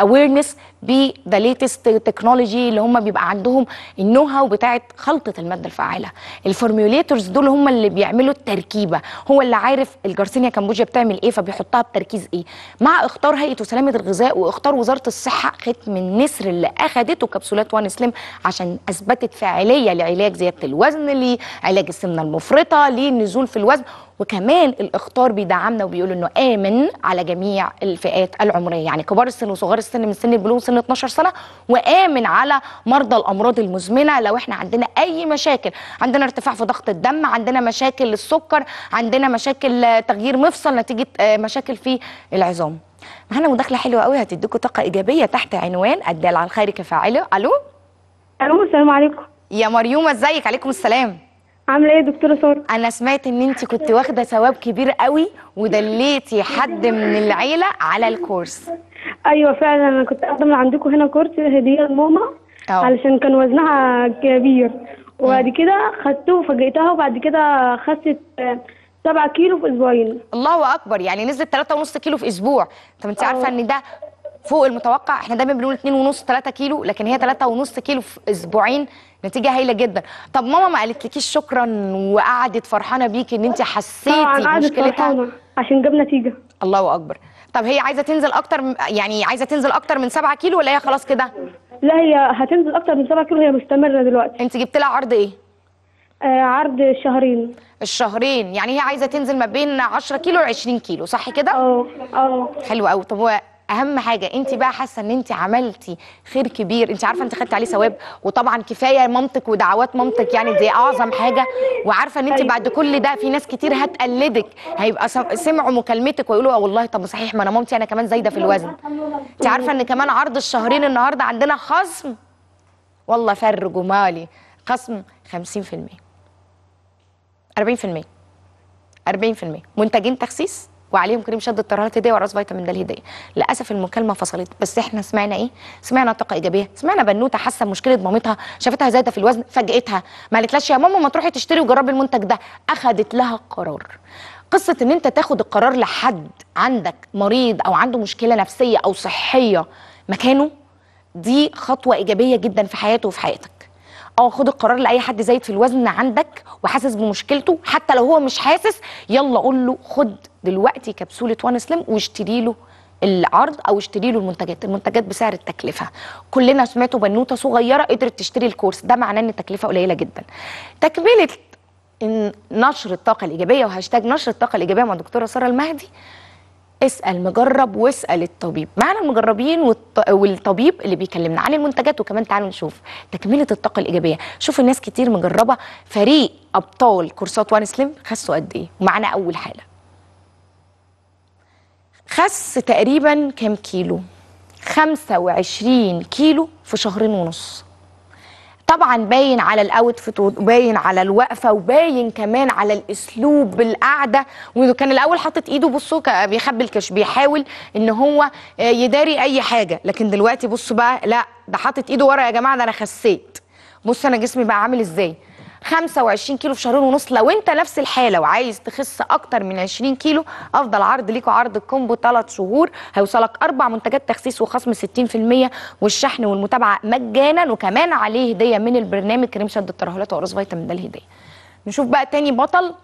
اويرنس آه، بذا ليتست تكنولوجي اللي هم بيبقى عندهم النو هاو بتاعه خلطه الماده الفعاله الفورميوليترز دول هم اللي بيعملوا التركيبه هو اللي عارف الجارسينيا كامبوجيا بتعمل ايه فبيحطها بتركيز ايه مع اختار هيئه وسلامه الغذاء واختار وزاره الصحه ختم النسر اللي اخدته كبسولات وان سليم عشان اثبتت فاعليه لعلاج زياده الوزن لعلاج السمنه المفرطه لنزول في الوزن وكمان الاخطار بيدعمنا وبيقول انه امن على جميع الفئات العمريه يعني كبار السن وصغار السن من سن البلوغ سن 12 سنه وامن على مرضى الامراض المزمنه لو احنا عندنا اي مشاكل عندنا ارتفاع في ضغط الدم عندنا مشاكل السكر عندنا مشاكل تغيير مفصل نتيجه آه، مشاكل في العظام معانا مداخله حلوه قوي هتديكم طاقه ايجابيه تحت عنوان الدال على الخير كفاعله الو الو السلام عليكم يا مريومه ازيك عليكم السلام عامله ايه يا دكتوره ساره انا سمعت ان انت كنت واخده ثواب كبير قوي ودليتي حد من العيله على الكورس ايوه فعلا انا كنت اخدم عندكم هنا كورس هديه لماما علشان كان وزنها كبير وبعد كده خدته وفاجئتها وبعد كده خست 7 كيلو في اسبوعين الله اكبر يعني نزلت 3.5 كيلو في اسبوع طب انت عارفه ان ده فوق المتوقع احنا دايما بنقول 2.5 3 كيلو لكن هي 3.5 كيلو في اسبوعين نتيجه هايله جدا طب ماما ما قالتلكيش شكرا وقعدت فرحانه بيكي ان انت حسيتي بمشكلتها عشان جاب نتيجه الله اكبر طب هي عايزه تنزل اكتر يعني عايزه تنزل اكتر من 7 كيلو ولا هي خلاص كده لا هي هتنزل اكتر من 7 كيلو هي مستمره دلوقتي انت جبت لها عرض ايه آه عرض شهرين الشهرين يعني هي عايزه تنزل ما بين 10 كيلو ل 20 كيلو صح كده اه اه حلو قوي طب اهم حاجه انت بقى حاسه ان انت عملتي خير كبير انت عارفه انت خدتي عليه ثواب وطبعا كفايه مامتك ودعوات مامتك يعني دي اعظم حاجه وعارفه ان انت أيوة. بعد كل ده في ناس كتير هتقلدك هيبقى سمعوا مكالمتك ويقولوا آه والله طب صحيح ما انا مامتي انا كمان زايده في الوزن انت عارفه ان كمان عرض الشهرين النهارده عندنا خصم والله فرجوا مالي خصم 50% 40% 40% منتجين تخسيس وعليهم كريم شد الطرهات هديه وراس فيتامين د الهديه للاسف المكالمه فصلت بس احنا سمعنا ايه سمعنا طاقه ايجابيه سمعنا بنوته حاسه مشكله مامتها شافتها زايده في الوزن فاجئتها ما قالتلاش يا ماما ما تروحي تشتري وجربي المنتج ده اخذت لها قرار قصه ان انت تاخد القرار لحد عندك مريض او عنده مشكله نفسيه او صحيه مكانه دي خطوه ايجابيه جدا في حياته وفي حياتك اه خد القرار لاي حد زايد في الوزن عندك وحاسس بمشكلته حتى لو هو مش حاسس يلا قول له خد دلوقتي كبسوله وان سليم واشتري له العرض او اشتري له المنتجات المنتجات بسعر التكلفه كلنا سمعتوا بنوته صغيره قدرت تشتري الكورس ده معناه ان التكلفه قليله جدا تكمله نشر الطاقه الايجابيه وهاشتاج نشر الطاقه الايجابيه مع الدكتوره ساره المهدي اسال مجرب واسال الطبيب معنا المجربين والطبيب اللي بيكلمنا عن المنتجات وكمان تعالوا نشوف تكمله الطاقه الايجابيه شوفوا الناس كتير مجربه فريق ابطال كورسات وان سليم خسوا قد ايه معانا اول حاله خس تقريبا كام كيلو 25 كيلو في شهرين ونص طبعا باين على الاوتفيت وباين على الوقفه وباين كمان على الاسلوب القعده كان الاول حاطط ايده بصوا بيخبي الكش بيحاول ان هو آه، يداري اي حاجه لكن دلوقتي بصوا بقى لا ده حاطط ايده ورا يا جماعه ده انا خسيت بص انا جسمي بقى عامل ازاي 25 كيلو في شهرين ونص لو انت نفس الحاله وعايز تخس اكتر من 20 كيلو افضل عرض ليكوا عرض الكومبو 3 شهور هيوصلك اربع منتجات تخسيس وخصم 60% والشحن والمتابعه مجانا وكمان عليه هديه من البرنامج كريم شد الترهلات وقرص فيتامين د الهديه نشوف بقى تاني بطل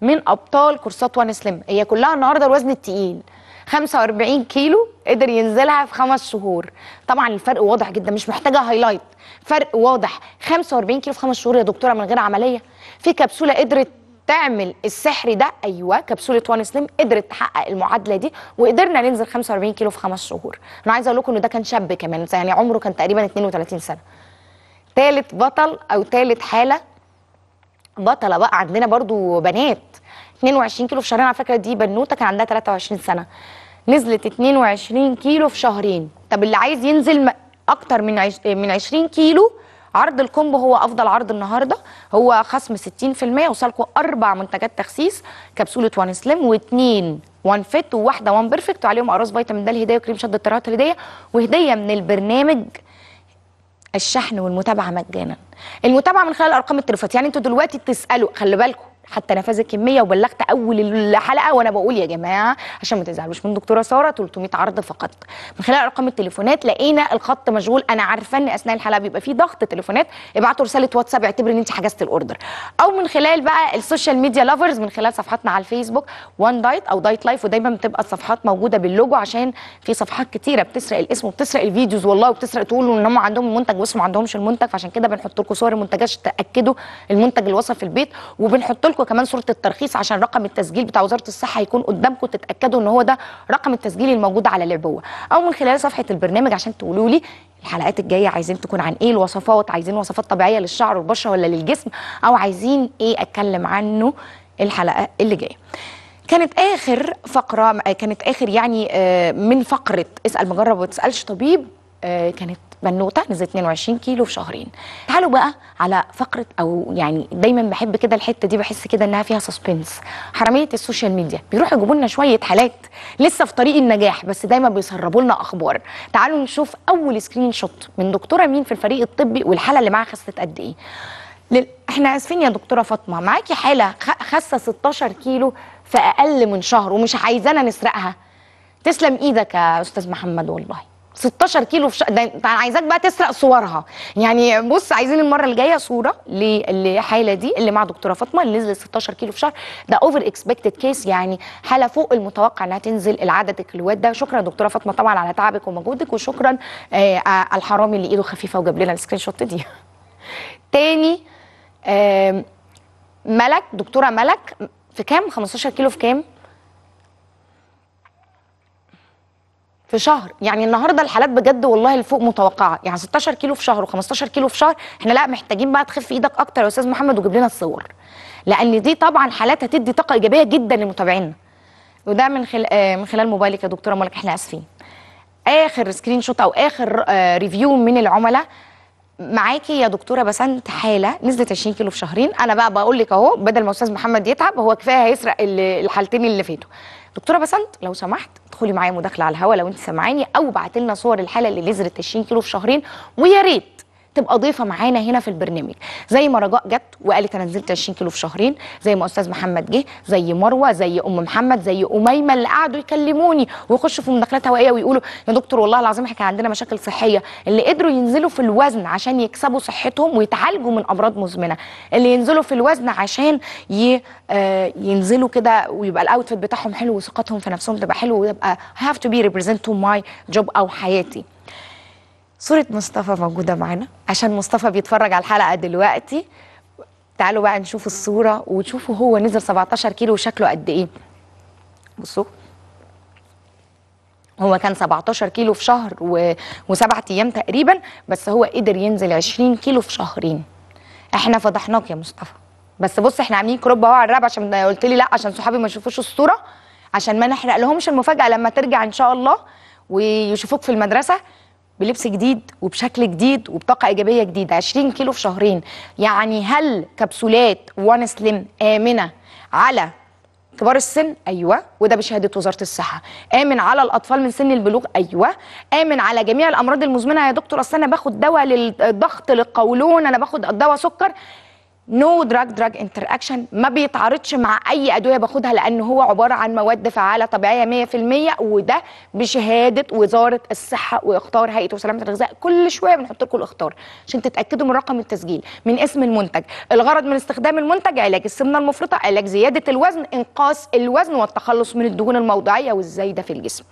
من ابطال كورسات وان سليم هي كلها النهارده الوزن التقيل 45 كيلو قدر ينزلها في خمس شهور طبعا الفرق واضح جدا مش محتاجه هايلايت فرق واضح 45 كيلو في خمس شهور يا دكتوره من غير عمليه في كبسوله قدرت تعمل السحر ده ايوه كبسوله وان سليم قدرت تحقق المعادله دي وقدرنا ننزل 45 كيلو في خمس شهور انا عايزه اقول لكم ان ده كان شاب كمان يعني عمره كان تقريبا 32 سنه ثالث بطل او ثالث حاله بطله بقى عندنا برضو بنات 22 كيلو في شهرين على فكره دي بنوته كان عندها 23 سنه نزلت 22 كيلو في شهرين طب اللي عايز ينزل اكتر من آه، من 20 كيلو عرض الكومبو هو افضل عرض النهارده هو خصم 60% وصلكوا اربع منتجات تخسيس كبسوله وان سليم واثنين وان فيت وواحده وان بيرفكت وعليهم اقراص فيتامين ده الهديه وكريم شد الطراوات الهديه وهديه من البرنامج الشحن والمتابعه مجانا المتابعه من خلال ارقام التليفونات يعني انتوا دلوقتي بتسالوا خلي بالكم حتى نفذ الكميه وبلغت اول الحلقه وانا بقول يا جماعه عشان ما تزعلوش من دكتوره ساره 300 عرض فقط من خلال ارقام التليفونات لقينا الخط مشغول انا عارفه ان اثناء الحلقه بيبقى فيه ضغط تليفونات ابعتوا رساله واتساب اعتبر ان انت حجزت الاوردر او من خلال بقى السوشيال ميديا لافرز من خلال صفحاتنا على الفيسبوك وان دايت او دايت لايف ودايما بتبقى الصفحات موجوده باللوجو عشان في صفحات كتيره بتسرق الاسم وبتسرق الفيديوز والله وبتسرق تقولوا ان هم عندهم المنتج بس ما عندهمش المنتج فعشان كده بنحط لكم صور المنتجات تاكدوا المنتج اللي وصل في البيت وبنحط لكم معاكم كمان صوره الترخيص عشان رقم التسجيل بتاع وزاره الصحه هيكون قدامكم تتاكدوا ان هو ده رقم التسجيل الموجود على العبوه او من خلال صفحه البرنامج عشان تقولوا لي الحلقات الجايه عايزين تكون عن ايه الوصفات عايزين وصفات طبيعيه للشعر والبشره ولا للجسم او عايزين ايه اتكلم عنه الحلقه اللي جايه كانت اخر فقره كانت اخر يعني آه، من فقره اسال مجرب وما تسالش طبيب آه، كانت بنوته نزلت 22 كيلو في شهرين تعالوا بقى على فقره او يعني دايما بحب كده الحته دي بحس كده انها فيها سسبنس حراميه السوشيال ميديا بيروحوا يجيبوا لنا شويه حالات لسه في طريق النجاح بس دايما بيسربوا لنا اخبار تعالوا نشوف اول سكرين شوت من دكتوره مين في الفريق الطبي والحاله اللي معاها خست قد ايه لل... احنا اسفين يا دكتوره فاطمه معاكي حاله خاسه 16 كيلو في اقل من شهر ومش عايزانا نسرقها تسلم ايدك يا استاذ محمد والله 16 كيلو في ش... ده عايزاك بقى تسرق صورها يعني بص عايزين المره الجايه صوره للحاله دي اللي مع دكتوره فاطمه اللي نزلت 16 كيلو في شهر ده اوفر اكسبكتد كيس يعني حاله فوق المتوقع انها تنزل العدد الكيلوات ده شكرا دكتوره فاطمه طبعا على تعبك ومجهودك وشكرا آه, آه، الحرامي اللي ايده خفيفه وجاب لنا السكرين شوت دي تاني آه ملك دكتوره ملك في كام 15 كيلو في كام في شهر يعني النهارده الحالات بجد والله الفوق متوقعه يعني 16 كيلو في شهر و15 كيلو في شهر احنا لا محتاجين بقى تخف ايدك اكتر يا استاذ محمد وجيب لنا الصور لان دي طبعا حالات هتدي طاقه ايجابيه جدا لمتابعينا وده من خلال آه من خلال موبايلك يا دكتوره ملك احنا اسفين اخر سكرين شوت او اخر آه ريفيو من العملاء معاكي يا دكتوره بسنت حاله نزلت 20 كيلو في شهرين انا بقى بقول لك اهو بدل ما استاذ محمد يتعب هو كفايه هيسرق الحالتين اللي فاتوا دكتوره بسنت لو سمحت ادخلي معايا مداخله على الهواء لو انت سامعاني او بعتلنا صور الحاله اللي نزلت 20 كيلو في شهرين ويا ريت تبقى ضيفه معانا هنا في البرنامج زي ما رجاء جت وقالت انا نزلت 20 كيلو في شهرين زي ما استاذ محمد جه زي مروه زي ام محمد زي اميمه اللي قعدوا يكلموني ويخشوا في مداخلات هوائيه ويقولوا يا دكتور والله العظيم احنا كان عندنا مشاكل صحيه اللي قدروا ينزلوا في الوزن عشان يكسبوا صحتهم ويتعالجوا من امراض مزمنه اللي ينزلوا في الوزن عشان ي... آه ينزلوا كده ويبقى الاوتفيت بتاعهم حلو وثقتهم في نفسهم تبقى حلوه ويبقى هاف تو بي ريبريزنت تو ماي جوب او حياتي صورة مصطفى موجودة معانا عشان مصطفى بيتفرج على الحلقة دلوقتي تعالوا بقى نشوف الصورة وتشوفوا هو نزل 17 كيلو وشكله قد إيه بصوا هو كان 17 كيلو في شهر و... وسبعة أيام تقريبا بس هو قدر ينزل 20 كيلو في شهرين احنا فضحناك يا مصطفى بس بص احنا عاملين كروب اهو على الرقبة عشان قلت لي لا عشان صحابي ما يشوفوش الصوره عشان ما نحرق لهمش المفاجاه لما ترجع ان شاء الله ويشوفوك في المدرسه بلبس جديد وبشكل جديد وبطاقه ايجابيه جديده 20 كيلو في شهرين يعني هل كبسولات وان سليم امنه على كبار السن ايوه وده بشهاده وزاره الصحه امن على الاطفال من سن البلوغ ايوه امن على جميع الامراض المزمنه يا دكتور اصل انا باخد دواء للضغط للقولون انا باخد دواء سكر نو دراج دراج انتر اكشن ما بيتعارضش مع اي ادويه باخدها لان هو عباره عن مواد فعاله طبيعيه 100% وده بشهاده وزاره الصحه واختار هيئه وسلامه الغذاء كل شويه بنحط لكم الاختار عشان تتاكدوا من رقم التسجيل من اسم المنتج الغرض من استخدام المنتج علاج السمنه المفرطه علاج زياده الوزن انقاص الوزن والتخلص من الدهون الموضعيه والزايده في الجسم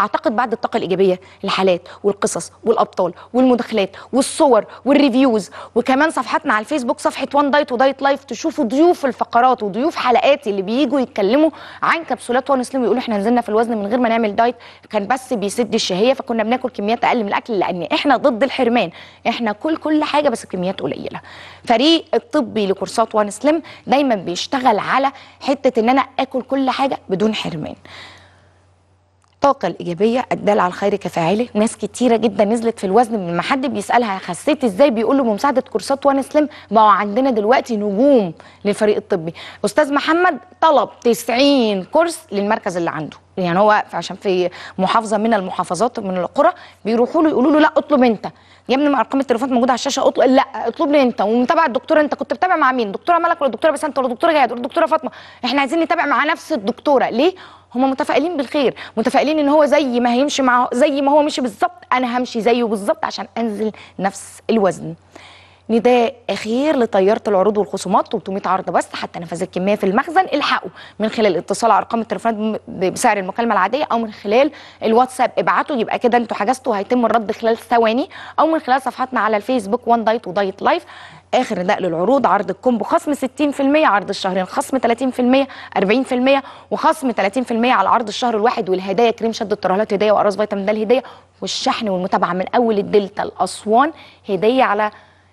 اعتقد بعد الطاقه الايجابيه الحالات والقصص والابطال والمداخلات والصور والريفيوز وكمان صفحتنا على الفيسبوك صفحه وان دايت ودايت لايف تشوفوا ضيوف الفقرات وضيوف حلقاتي اللي بييجوا يتكلموا عن كبسولات وان سليم ويقولوا احنا نزلنا في الوزن من غير ما نعمل دايت كان بس بيسد الشهيه فكنا بناكل كميات اقل من الاكل لان احنا ضد الحرمان احنا كل كل حاجه بس كميات قليله فريق الطبي لكورسات وان سليم دايما بيشتغل على حته ان انا اكل كل حاجه بدون حرمان الطاقه الايجابيه الدال على الخير كفاعله ناس كتيره جدا نزلت في الوزن من ما حد بيسالها حسيت ازاي بيقول له بمساعده كورسات وانا سلم بقوا عندنا دلوقتي نجوم للفريق الطبي استاذ محمد طلب 90 كورس للمركز اللي عنده يعني هو عشان في محافظه من المحافظات من القرى بيروحوا له يقولوا له لا اطلب انت يا ابني ارقام التليفونات موجوده على الشاشه اطلب لا اطلب لي انت ومتابعة الدكتوره انت كنت بتابع مع مين دكتوره ملك ولا دكتوره بسنت ولا دكتوره جهاد ولا دكتوره فاطمه احنا عايزين نتابع مع نفس الدكتوره ليه هم متفائلين بالخير متفائلين ان هو زي ما هيمشي مع زي ما هو مشي بالظبط انا همشي زيه بالظبط عشان انزل نفس الوزن نداء اخير لطياره العروض والخصومات 300 عرض بس حتى نفذ الكميه في المخزن الحقوا من خلال اتصال على ارقام التليفونات بسعر المكالمه العاديه او من خلال الواتساب ابعتوا يبقى كده انتوا حجزتوا هيتم الرد خلال ثواني او من خلال صفحاتنا على الفيسبوك وان دايت ودايت لايف اخر نقل العروض عرض الكومبو خصم 60% عرض الشهرين خصم 30% 40% وخصم 30% على عرض الشهر الواحد والهدايا كريم شد الترهلات هديه واقراص فيتامين د هديه والشحن والمتابعه من اول الدلتا لاسوان هديه على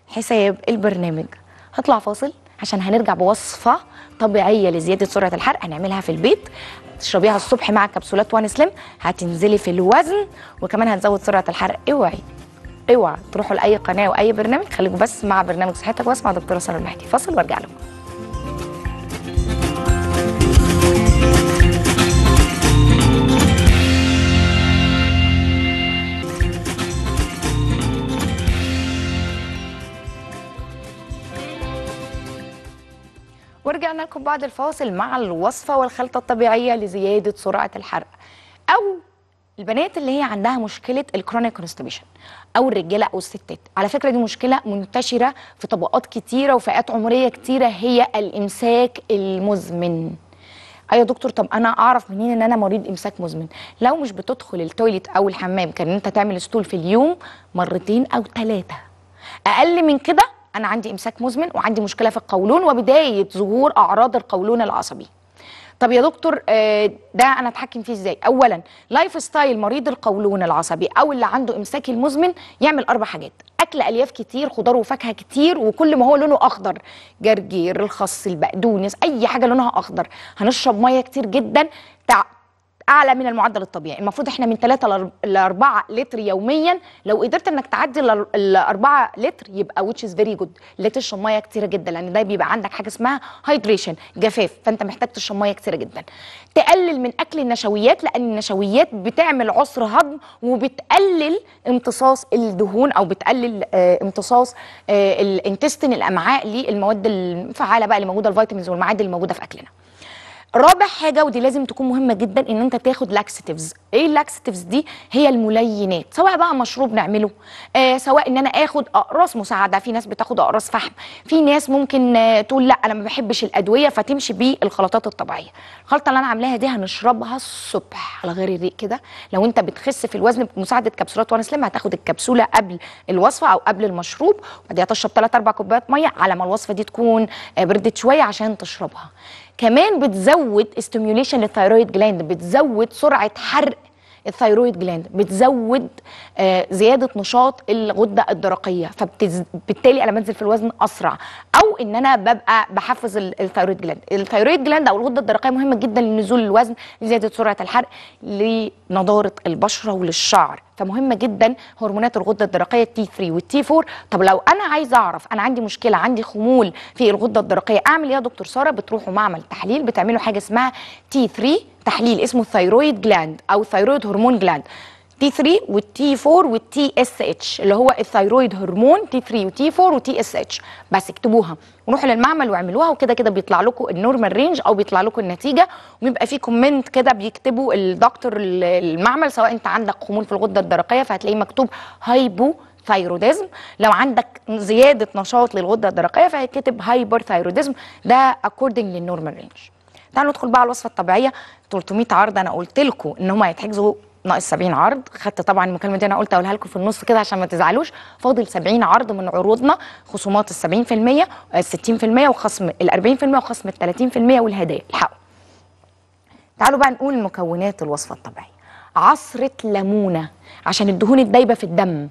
حساب البرنامج هطلع فاصل عشان هنرجع بوصفه طبيعيه لزياده سرعه الحرق هنعملها في البيت تشربيها الصبح مع كبسولات وان سليم هتنزلي في الوزن وكمان هنزود سرعه الحرق اوعي اوعى تروحوا لاي قناه واي برنامج خليكم بس مع برنامج صحتك بس مع دكتوره سنه المهدي فاصل وارجع لكم ورجعنا لكم بعد الفاصل مع الوصفه والخلطه الطبيعيه لزياده سرعه الحرق او البنات اللي هي عندها مشكله الكرونيك كونستيبيشن او الرجاله او الستات على فكره دي مشكله منتشره في طبقات كتيره وفئات عمريه كتيره هي الامساك المزمن ايوه دكتور طب انا اعرف منين ان انا مريض امساك مزمن لو مش بتدخل التويليت او الحمام كان انت تعمل ستول في اليوم مرتين او ثلاثه اقل من كده انا عندي امساك مزمن وعندي مشكله في القولون وبدايه ظهور اعراض القولون العصبي طب يا دكتور آه، ده انا اتحكم فيه ازاي اولا لايف ستايل مريض القولون العصبي او اللي عنده امساك المزمن يعمل اربع حاجات اكل الياف كتير خضار وفاكهه كتير وكل ما هو لونه اخضر جرجير الخس البقدونس اي حاجه لونها اخضر هنشرب ميه كتير جدا اعلى من المعدل الطبيعي المفروض احنا من 3 ل 4 لتر يوميا لو قدرت انك تعدي ال 4 لتر يبقى which is very good لا تشرب ميه كتيره جدا لان ده بيبقى عندك حاجه اسمها هايدريشن جفاف فانت محتاج تشرب ميه كتيره جدا تقلل من اكل النشويات لان النشويات بتعمل عسر هضم وبتقلل امتصاص الدهون او بتقلل اه امتصاص اه الانتستين الامعاء للمواد الفعاله بقى اللي موجوده الفيتامينز والمعادن اللي موجوده في اكلنا رابع حاجه ودي لازم تكون مهمه جدا ان انت تاخد لاكسيتيفز ايه اللاكسيتيفز دي هي الملينات سواء بقى مشروب نعمله آه سواء ان انا اخد اقراص مساعده في ناس بتاخد اقراص فحم في ناس ممكن آه تقول لا انا ما بحبش الادويه فتمشي بالخلطات الطبيعيه الخلطه اللي انا عاملاها دي هنشربها الصبح على غير الريق كده لو انت بتخس في الوزن بمساعده كبسولات وانا سليم هتاخد الكبسوله قبل الوصفه او قبل المشروب وبعديها تشرب 3 4 كوبايات ميه على ما الوصفه دي تكون آه، بردت شويه عشان تشربها كمان بتزود استيميوليشن للثايرويد جلاند بتزود سرعه حرق الثيرويد جلاند بتزود آه، زياده نشاط الغده الدرقيه فبالتالي انا بنزل في الوزن اسرع او ان انا ببقى بحفز الثيرويد جلاند الثيرويد جلاند او الغده الدرقيه مهمه جدا لنزول الوزن لزياده سرعه الحرق لنضاره البشره وللشعر فمهمه جدا هرمونات الغده الدرقيه الدرقية 3 والt 4 طب لو انا عايزه اعرف انا عندي مشكله عندي خمول في الغده الدرقيه اعمل ايه يا دكتور ساره بتروحوا معمل تحليل بتعملوا حاجه اسمها t 3 تحليل اسمه الثيرويد جلاند او ثيرويد هرمون جلاند تي 3 والتي 4 والتي اس اتش اللي هو الثيرويد هرمون تي 3 وتي 4 وتي اس اتش بس اكتبوها وروحوا للمعمل واعملوها وكده كده بيطلع لكم النورمال رينج او بيطلع لكم النتيجه وبيبقى في كومنت كده بيكتبه الدكتور المعمل سواء انت عندك خمول في الغده الدرقيه فهتلاقيه مكتوب هايبو ثايروديزم لو عندك زياده نشاط للغده الدرقيه فهيتكتب هايبر ثايروديزم ده اكوردنج للنورمال رينج تعالوا ندخل بقى على الوصفه الطبيعيه 300 عرض انا قلت لكم ان هم هيتحجزوا ناقص 70 عرض خدت طبعا المكالمه دي انا قلت اقولها لكم في النص كده عشان ما تزعلوش فاضل 70 عرض من عروضنا خصومات ال 70% آه، ال 60% وخصم ال 40% وخصم ال 30% والهدايا الحقوا تعالوا بقى نقول مكونات الوصفه الطبيعيه عصره ليمونه عشان الدهون الدايبه في الدم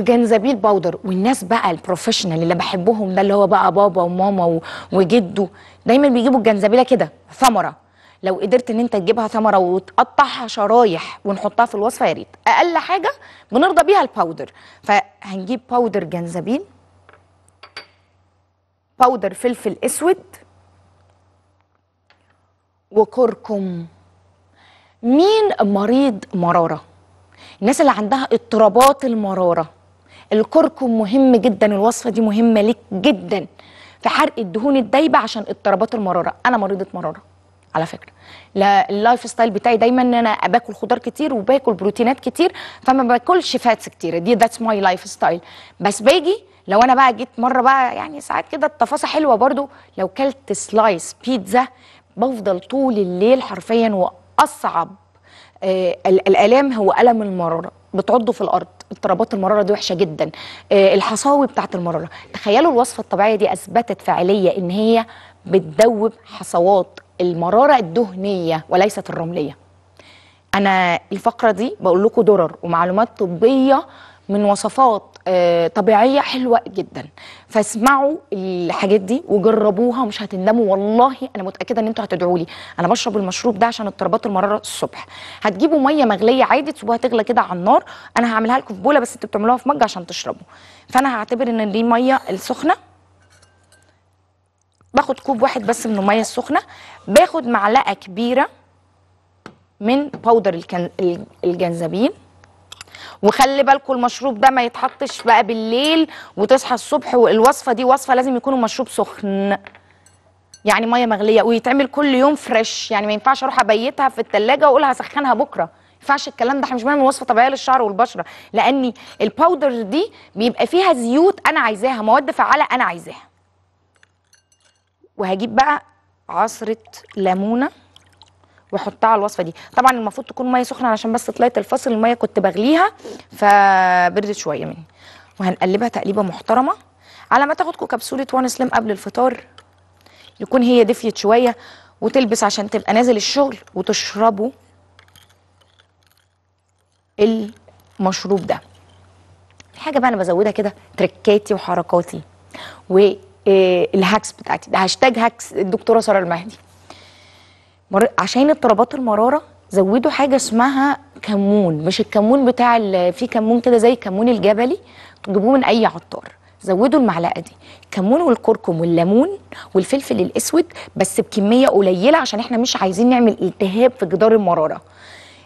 وجنزبيل باودر والناس بقى البروفيشنال اللي بحبهم ده اللي هو بقى بابا وماما وجده دايما بيجيبوا الجنزبيله كده ثمره لو قدرت ان انت تجيبها ثمره وتقطعها شرايح ونحطها في الوصفه يا ريت اقل حاجه بنرضى بيها الباودر فهنجيب باودر جنزبيل باودر فلفل اسود وكركم مين مريض مراره الناس اللي عندها اضطرابات المراره الكركم مهم جدا الوصفه دي مهمه ليك جدا في حرق الدهون الدايبه عشان اضطرابات المراره انا مريضه مراره على فكره لا اللايف ستايل بتاعي دايما ان انا باكل خضار كتير وباكل بروتينات كتير فما باكلش فاتس كتير دي ذاتس ماي لايف ستايل بس باجي لو انا بقى جيت مره بقى يعني ساعات كده التفاصيل حلوه برضو لو كلت سلايس بيتزا بفضل طول الليل حرفيا واصعب آه الالام هو الم المراره بتعضه في الارض اضطرابات المراره دي وحشه جدا آه، الحصاوي بتاعه المراره تخيلوا الوصفه الطبيعيه دي اثبتت فعليا ان هي بتذوب حصوات المراره الدهنيه وليست الرمليه انا الفقره دي بقول لكم درر ومعلومات طبيه من وصفات آه، طبيعيه حلوه جدا فاسمعوا الحاجات دي وجربوها ومش هتندموا والله انا متاكده ان انتوا هتدعوا لي انا بشرب المشروب ده عشان اضطرابات المراره الصبح هتجيبوا ميه مغليه عادي تسيبوها تغلى كده على النار انا هعملها لكم في بوله بس انتوا بتعملوها في مج عشان تشربوا فانا هعتبر ان دي ميه السخنه باخد كوب واحد بس من الميه السخنه باخد معلقه كبيره من باودر الجنزبيل وخلي بالكم المشروب ده ما يتحطش بقى بالليل وتصحى الصبح والوصفه دي وصفه لازم يكون المشروب سخن يعني ميه مغليه ويتعمل كل يوم فريش يعني ما ينفعش اروح ابيتها في الثلاجه واقول هسخنها بكره ما ينفعش الكلام ده احنا مش بنعمل وصفه طبيعيه للشعر والبشره لاني الباودر دي بيبقى فيها زيوت انا عايزاها مواد فعاله انا عايزاها وهجيب بقى عصره ليمونه واحطها على الوصفه دي طبعا المفروض تكون ميه سخنه علشان بس طلعت الفصل الميه كنت بغليها فبردت شويه مني وهنقلبها تقليبه محترمه على ما تاخد كبسوله وان سليم قبل الفطار يكون هي دفيت شويه وتلبس عشان تبقى نازل الشغل وتشربوا المشروب ده حاجه بقى انا بزودها كده تركاتي وحركاتي والهاكس آه، بتاعتي ده هاشتاج هاكس الدكتوره ساره المهدي مر... عشان اضطرابات المراره زودوا حاجه اسمها كمون مش الكمون بتاع في كمون كده زي الكمون الجبلي تجيبوه من اي عطار زودوا المعلقه دي الكمون والكركم والليمون والفلفل الاسود بس بكميه قليله عشان احنا مش عايزين نعمل التهاب في جدار المراره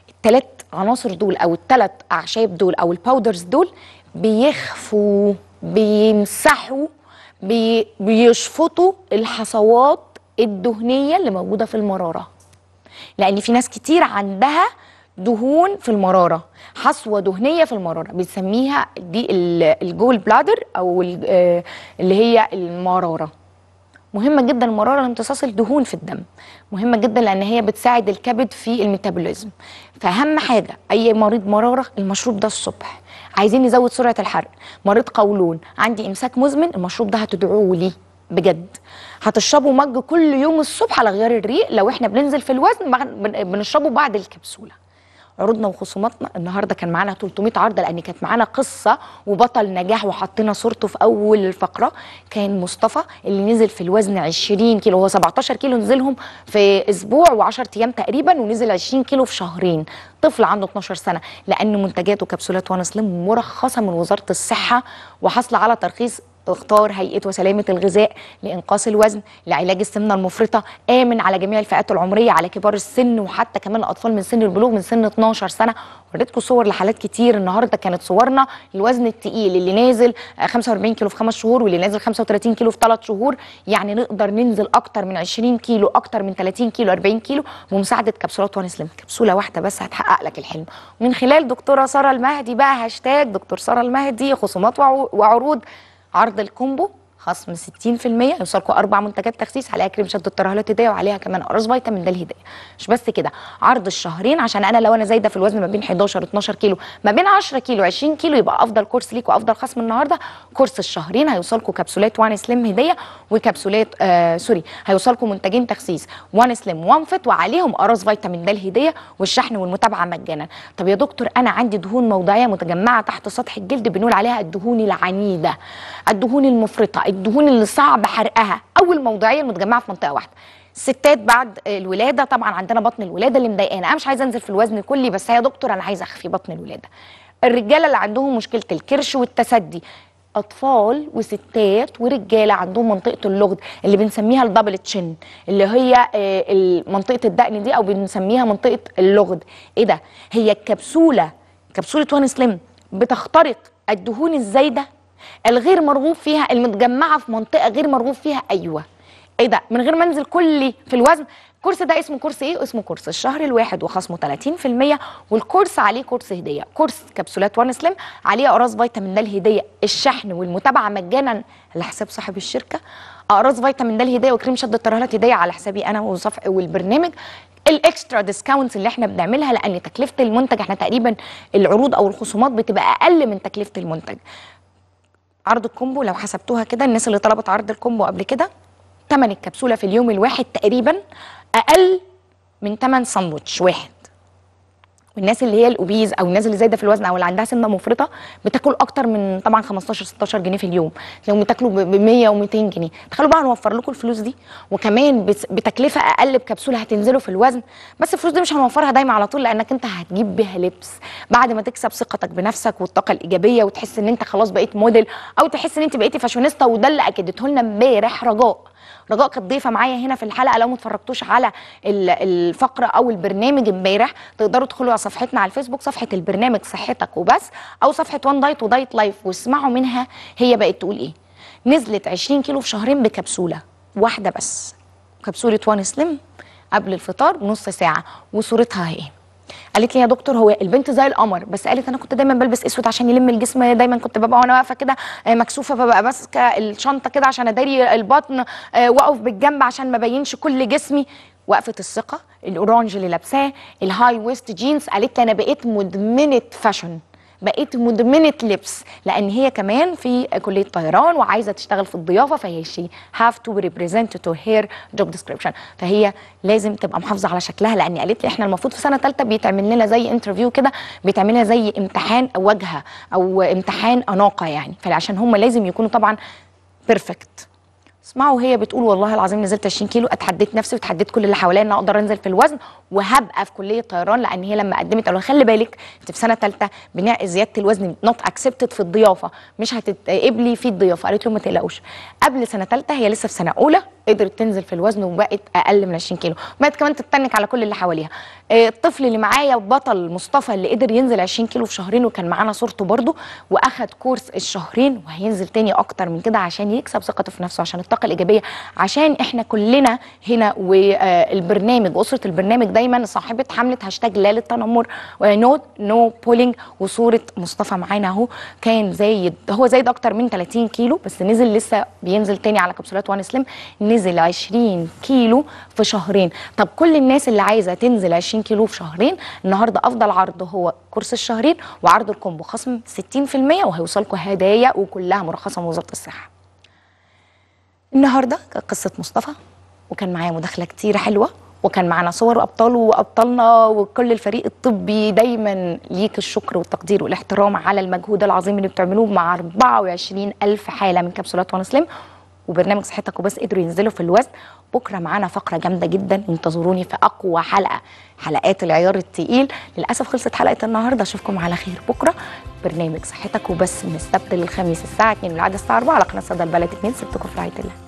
التلات عناصر دول او التلات اعشاب دول او الباودرز دول بيخفوا بيمسحوا بيشفطوا الحصوات الدهنيه اللي موجوده في المراره لان في ناس كتير عندها دهون في المراره حصوه دهنيه في المراره بنسميها دي الجول بلادر او آه اللي هي المراره مهمه جدا المراره لامتصاص الدهون في الدم مهمه جدا لان هي بتساعد الكبد في الميتابوليزم فاهم حاجه اي مريض مراره المشروب ده الصبح عايزين نزود سرعه الحرق مريض قولون عندي امساك مزمن المشروب ده هتدعوه ليه بجد هتشربوا مج كل يوم الصبح على غيار الريق لو احنا بننزل في الوزن بنشربه بعد الكبسوله عروضنا وخصوماتنا النهارده كان معانا 300 عرضه لان كانت معانا قصه وبطل نجاح وحطينا صورته في اول الفقره كان مصطفى اللي نزل في الوزن 20 كيلو هو 17 كيلو نزلهم في اسبوع و10 ايام تقريبا ونزل 20 كيلو في شهرين طفل عنده 12 سنه لان منتجاته كبسولات وانا سليم مرخصه من وزاره الصحه وحاصله على ترخيص اختار هيئه وسلامه الغذاء لانقاص الوزن لعلاج السمنه المفرطه امن على جميع الفئات العمريه على كبار السن وحتى كمان اطفال من سن البلوغ من سن 12 سنه وريتكم صور لحالات كتير النهارده كانت صورنا الوزن الثقيل اللي نازل 45 آه، كيلو في 5 شهور واللي نازل 35 كيلو في 3 شهور يعني نقدر ننزل اكتر من 20 كيلو اكتر من 30 كيلو 40 كيلو بمساعده كبسولات وان سليم كبسوله واحده بس هتحقق لك الحلم من خلال دكتوره ساره المهدي بقى هاشتاج دكتور ساره المهدي خصومات وعروض عرض الكومبو خصم 60% يوصلكوا اربع منتجات تخسيس عليها كريم شد الترهلات هديه وعليها كمان قرص فيتامين د الهديه مش بس كده عرض الشهرين عشان انا لو انا زايده في الوزن ما بين 11 12 كيلو ما بين 10 كيلو 20 كيلو يبقى افضل كورس ليك وافضل خصم النهارده كورس الشهرين هيوصلكوا كبسولات وان سليم هديه وكبسولات آه سوري هيوصلكوا منتجين تخسيس وان سليم وان فيت وعليهم قرص فيتامين د الهديه والشحن والمتابعه مجانا طب يا دكتور انا عندي دهون موضعيه متجمعه تحت سطح الجلد بنقول عليها الدهون العنيده الدهون المفرطه الدهون اللي صعب حرقها او الموضعيه المتجمعه في منطقه واحده الستات بعد الولاده طبعا عندنا بطن الولاده اللي مضايقانا انا مش عايزه انزل في الوزن الكلي بس يا دكتور انا عايزه اخفي بطن الولاده الرجاله اللي عندهم مشكله الكرش والتسدي اطفال وستات ورجاله عندهم منطقه اللغد اللي بنسميها الدبل تشن اللي هي آه، منطقه الدقن دي او بنسميها منطقه اللغد ايه ده هي الكبسوله كبسوله وان سليم بتخترق الدهون الزايده الغير مرغوب فيها المتجمعه في منطقه غير مرغوب فيها ايوه ايه ده من غير ما انزل كلي في الوزن الكورس ده اسمه كورس ايه اسمه كورس الشهر الواحد وخصمه 30% والكورس عليه كورس هديه كورس كبسولات وان سليم عليه اقراص فيتامين د الهديه الشحن والمتابعه مجانا على حساب صاحب الشركه اقراص فيتامين د الهديه وكريم شد الترهلات هديه على حسابي انا وصفح والبرنامج الاكسترا ديسكاونتس اللي احنا بنعملها لان تكلفه المنتج احنا تقريبا العروض او الخصومات بتبقى اقل من تكلفه المنتج عرض الكومبو لو حسبتوها كده الناس اللي طلبت عرض الكومبو قبل كده تمن الكبسوله في اليوم الواحد تقريبا اقل من تمن ساندوتش واحد والناس اللي هي الاوبيز او الناس اللي زايده في الوزن او اللي عندها سمنه مفرطه بتاكل اكتر من طبعا 15 16 جنيه في اليوم لو بتاكلوا ب 100 و200 جنيه تخيلوا بقى هنوفر لكم الفلوس دي وكمان بتكلفه اقل بكبسوله هتنزلوا في الوزن بس الفلوس دي مش هنوفرها دايما على طول لانك انت هتجيب بيها لبس بعد ما تكسب ثقتك بنفسك والطاقه الايجابيه وتحس ان انت خلاص بقيت موديل او تحس ان انت بقيتي فاشونيستا وده اللي اكدته لنا امبارح رجاء رجاء كانت ضيفه معايا هنا في الحلقه لو ما اتفرجتوش على الفقره او البرنامج امبارح تقدروا تدخلوا على صفحتنا على الفيسبوك صفحه البرنامج صحتك وبس او صفحه وان دايت ودايت لايف واسمعوا منها هي بقت تقول ايه نزلت 20 كيلو في شهرين بكبسوله واحده بس كبسوله وان سليم قبل الفطار بنص ساعه وصورتها اهي قالت لي يا دكتور هو البنت زي القمر بس قالت انا كنت دايما بلبس اسود عشان يلم الجسم دايما كنت ببقى وانا واقفه كده آه، مكسوفه ببقى ماسكه الشنطه كده عشان اداري البطن آه، واقف بالجنب عشان ما بينش كل جسمي وقفه الثقه الاورانج اللي لابساه الهاي ويست جينز قالت لي انا بقيت مدمنه فاشن بقيت مدمنه لبس لان هي كمان في كليه طيران وعايزه تشتغل في الضيافه فهي شي هاف تو ريبريزنت تو هير جوب ديسكريبشن فهي لازم تبقى محافظه على شكلها لان قالت لي احنا المفروض في سنه ثالثه بيتعمل لنا زي انترفيو كده بيتعمل لنا زي امتحان واجهه او امتحان اناقه يعني فعشان هم لازم يكونوا طبعا بيرفكت اسمعوا هي بتقول والله العظيم نزلت 20 كيلو اتحديت نفسي وتحديت كل اللي حواليا ان اقدر انزل في الوزن وهبقى في كليه طيران لان هي لما قدمت قالوا خلي بالك انت في سنه ثالثه بناء زياده الوزن نوت اكسبتد في الضيافه مش هتتقبلي في الضيافه قالت لهم ما تقلقوش قبل سنه ثالثه هي لسه في سنه اولى قدرت تنزل في الوزن وبقت اقل من 20 كيلو بقت كمان تتنك على كل اللي حواليها آه، الطفل اللي معايا بطل مصطفى اللي قدر ينزل 20 كيلو في شهرين وكان معانا صورته برده واخد كورس الشهرين وهينزل تاني اكتر من كده عشان يكسب ثقته في نفسه عشان الطفل الطاقه الايجابيه عشان احنا كلنا هنا والبرنامج اسره البرنامج دايما صاحبه حمله هاشتاج لا للتنمر نو نو بولينج وصوره مصطفى معانا اهو كان زايد هو زايد اكتر من 30 كيلو بس نزل لسه بينزل تاني على كبسولات وان سليم نزل 20 كيلو في شهرين طب كل الناس اللي عايزه تنزل 20 كيلو في شهرين النهارده افضل عرض هو كورس الشهرين وعرض الكومبو خصم 60% وهيوصلكم هدايا وكلها مرخصه من وزاره الصحه النهارده كانت قصه مصطفى وكان معايا مداخله كتير حلوه وكان معانا صور وابطال وابطالنا وكل الفريق الطبي دايما ليك الشكر والتقدير والاحترام على المجهود العظيم اللي بتعملوه مع 24 الف حاله من كبسولات وان سليم وبرنامج صحتك وبس قدروا ينزلوا في الوزن بكره معانا فقره جامده جدا انتظروني في اقوى حلقه حلقات العيار التقيل للاسف خلصت حلقه النهارده اشوفكم على خير بكره برنامج صحتك وبس من السبت للخميس الساعه 2 والعاده الساعه 4 على قناه صدى البلد 2 سبتكم في رعايه الله